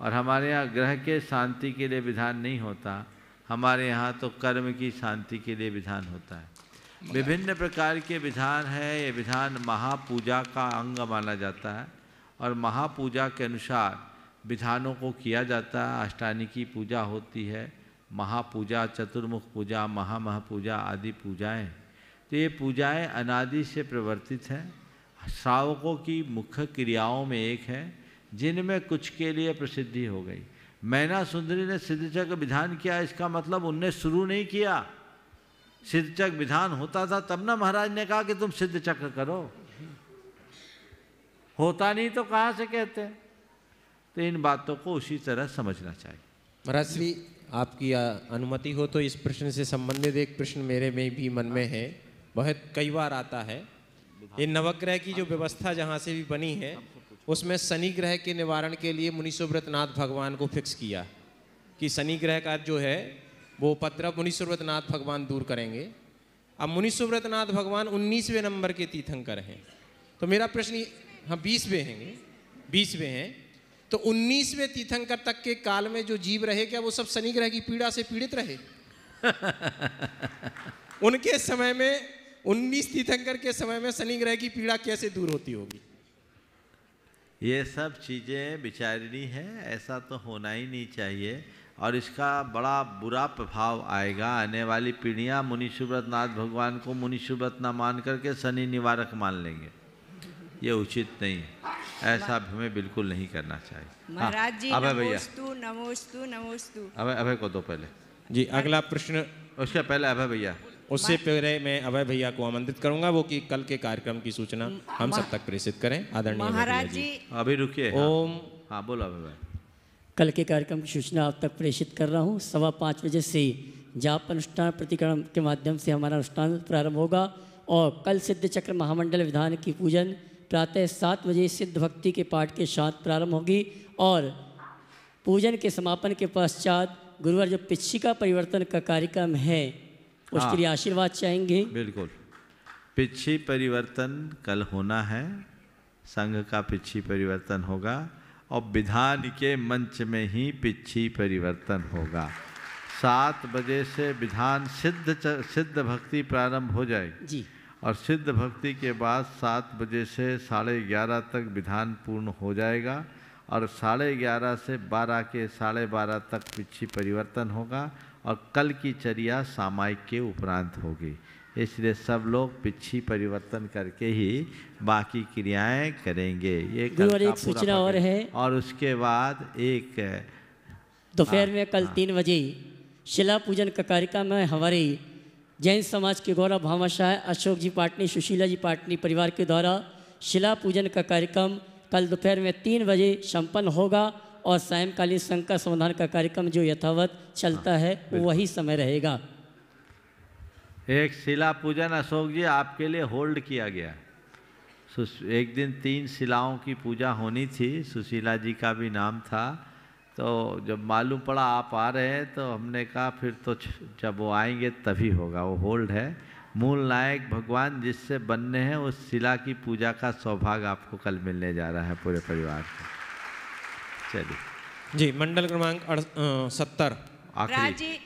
और हमारे यहाँ ग्रह के शांति के लिए विधान नहीं होता हमारे यहाँ तो कर्म की शांति के लिए विधान होता है विभिन्न प्रकार के विधान है ये विधान महापूजा का अंग माना जाता है और महापूजा के अनुसार विधानों को किया जाता है अष्टानी की पूजा होती है महापूजा चतुर्मुख पूजा महामह पूजा आदि पूजाएं तो ये पूजाएं अनादि से प्रवर्तित हैं श्रावकों की मुख्य क्रियाओं में एक है जिनमें कुछ के लिए प्रसिद्धि हो गई मैना सुंदरी ने सिद्धचक विधान किया इसका मतलब उनने शुरू नहीं किया सिद्धचक विधान होता था तब ना महाराज ने कहा कि तुम चक्र करो होता नहीं तो कहाँ से कहते हैं तो इन बातों को उसी तरह समझना चाहिए महाराज श्री आपकी अनुमति हो तो इस प्रश्न से संबंधित एक प्रश्न मेरे में भी मन में है बहुत कई बार आता है ये नवग्रह की जो व्यवस्था जहाँ से भी बनी है उसमें शनि ग्रह के निवारण के लिए मुनीश्वरव्रतनाथ भगवान को फिक्स किया कि शनि ग्रह का जो है वो पत्र मुनीश्वरव्रतनाथ भगवान दूर करेंगे अब मुनीश्वरव्रतनाथ भगवान उन्नीसवें नंबर के तीर्थंकर हैं तो मेरा प्रश्न हाँ बीसवें हैं बीसवें हैं तो 19वें तीर्थंकर तक के काल में जो जीव रहे क्या वो सब शनि ग्रह की पीड़ा से पीड़ित रहे उनके समय में 19 तीर्थंकर के समय में शनि ग्रह की पीड़ा कैसे दूर होती होगी ये सब चीज़ें विचारणी है ऐसा तो होना ही नहीं चाहिए और इसका बड़ा बुरा प्रभाव आएगा आने वाली पीढ़ियाँ मुनि सुब्रतनाथ भगवान को मुनि सुब्रत ना मान करके शनि निवारक मान लेंगे ये उचित नहीं है ऐसा हमें बिल्कुल नहीं करना चाहिए हाँ, महाराज जी भैया नमोस्तु नमोस्तु अभय अभय को दो पहले जी अगला प्रश्न उसके पहले अभय भैया उससे पहले मैं अभय भैया को आमंत्रित करूंगा वो कि कल के कार्यक्रम की सूचना हम सब तक प्रेषित करें आदरणीय महाराज जी अभी रुकिए हाँ। ओम हाँ बोलो अभय भाई कल के कार्यक्रम की सूचना आप तक प्रेषित कर रहा हूँ सवा पाँच बजे से जाप अनुष्ठान प्रतिक्रम के माध्यम से हमारा अनुष्ठान प्रारंभ होगा और कल सिद्ध चक्र महामंडल विधान की पूजन प्रातः सात बजे सिद्ध भक्ति के पाठ के साथ प्रारंभ होगी और पूजन के समापन के पश्चात गुरुवार जो पिछिका परिवर्तन का कार्यक्रम है उसके लिए हाँ। आशीर्वाद चाहेंगे बिल्कुल पिछी परिवर्तन कल होना है संघ का पिछी परिवर्तन होगा और विधान के मंच में ही पिछी परिवर्तन होगा सात बजे से विधान सिद्ध सिद्ध भक्ति प्रारंभ हो जाएगी जी और सिद्ध भक्ति के बाद सात बजे से साढ़े ग्यारह तक विधान पूर्ण हो जाएगा और साढ़े ग्यारह से बारह के साढ़े बारह तक पिछी परिवर्तन होगा और कल की चर्या सामायिक के उपरांत होगी इसलिए सब लोग पिछी परिवर्तन करके ही बाकी क्रियाएं करेंगे ये कल और एक सूचना और है और उसके बाद एक दोपहर हाँ। में कल तीन बजे शिला पूजन का कार्यक्रम है हमारी जैन समाज के गौरव भामाशाह अशोक जी पाटनी सुशीला जी पाटनी परिवार के द्वारा शिला पूजन का कार्यक्रम कल दोपहर में तीन बजे संपन्न होगा और सायंकालीन संघ का समाधान का कार्यक्रम जो यथावत चलता हाँ, है वही समय रहेगा एक शिला पूजन अशोक जी आपके लिए होल्ड किया गया एक दिन तीन शिलाओं की पूजा होनी थी सुशीला जी का भी नाम था तो जब मालूम पड़ा आप आ रहे हैं तो हमने कहा फिर तो जब वो आएंगे तभी होगा वो होल्ड है मूल नायक भगवान जिससे बनने हैं उस शिला की पूजा का सौभाग्य आपको कल मिलने जा रहा है पूरे परिवार को चलिए जी मंडल क्रमांक सत्तर जी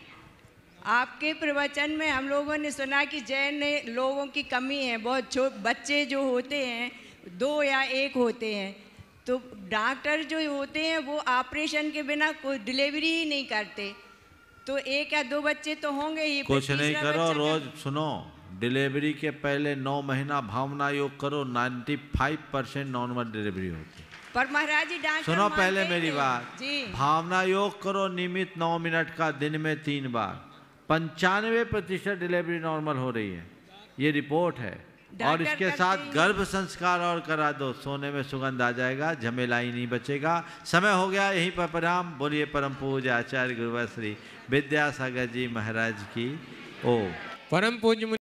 आपके प्रवचन में हम लोगों ने सुना कि जैन लोगों की कमी है बहुत बच्चे जो होते हैं दो या एक होते हैं तो डॉक्टर जो होते हैं वो ऑपरेशन के बिना कोई डिलीवरी ही नहीं करते तो एक या दो बच्चे तो होंगे ही कुछ नहीं करो रोज सुनो डिलीवरी के पहले नौ महीना भावना योग करो ninety five percent normal delivery होती है पर महाराज जी डॉक्टर सुनो पहले मेरी बात भावना योग करो नियमित नौ मिनट का दिन में तीन बार पंचानवे प्रतिशत डिलीवरी नॉर्मल हो रही है ये रिपोर्ट है और इसके साथ गर्भ संस्कार और करा दो सोने में सुगंध आ जाएगा झमेला ही नहीं बचेगा समय हो गया यहीं पर प्रणाम बोलिए परम पूज आचार्य गुरुवा श्री विद्यासागर जी महाराज की ओ परम पूज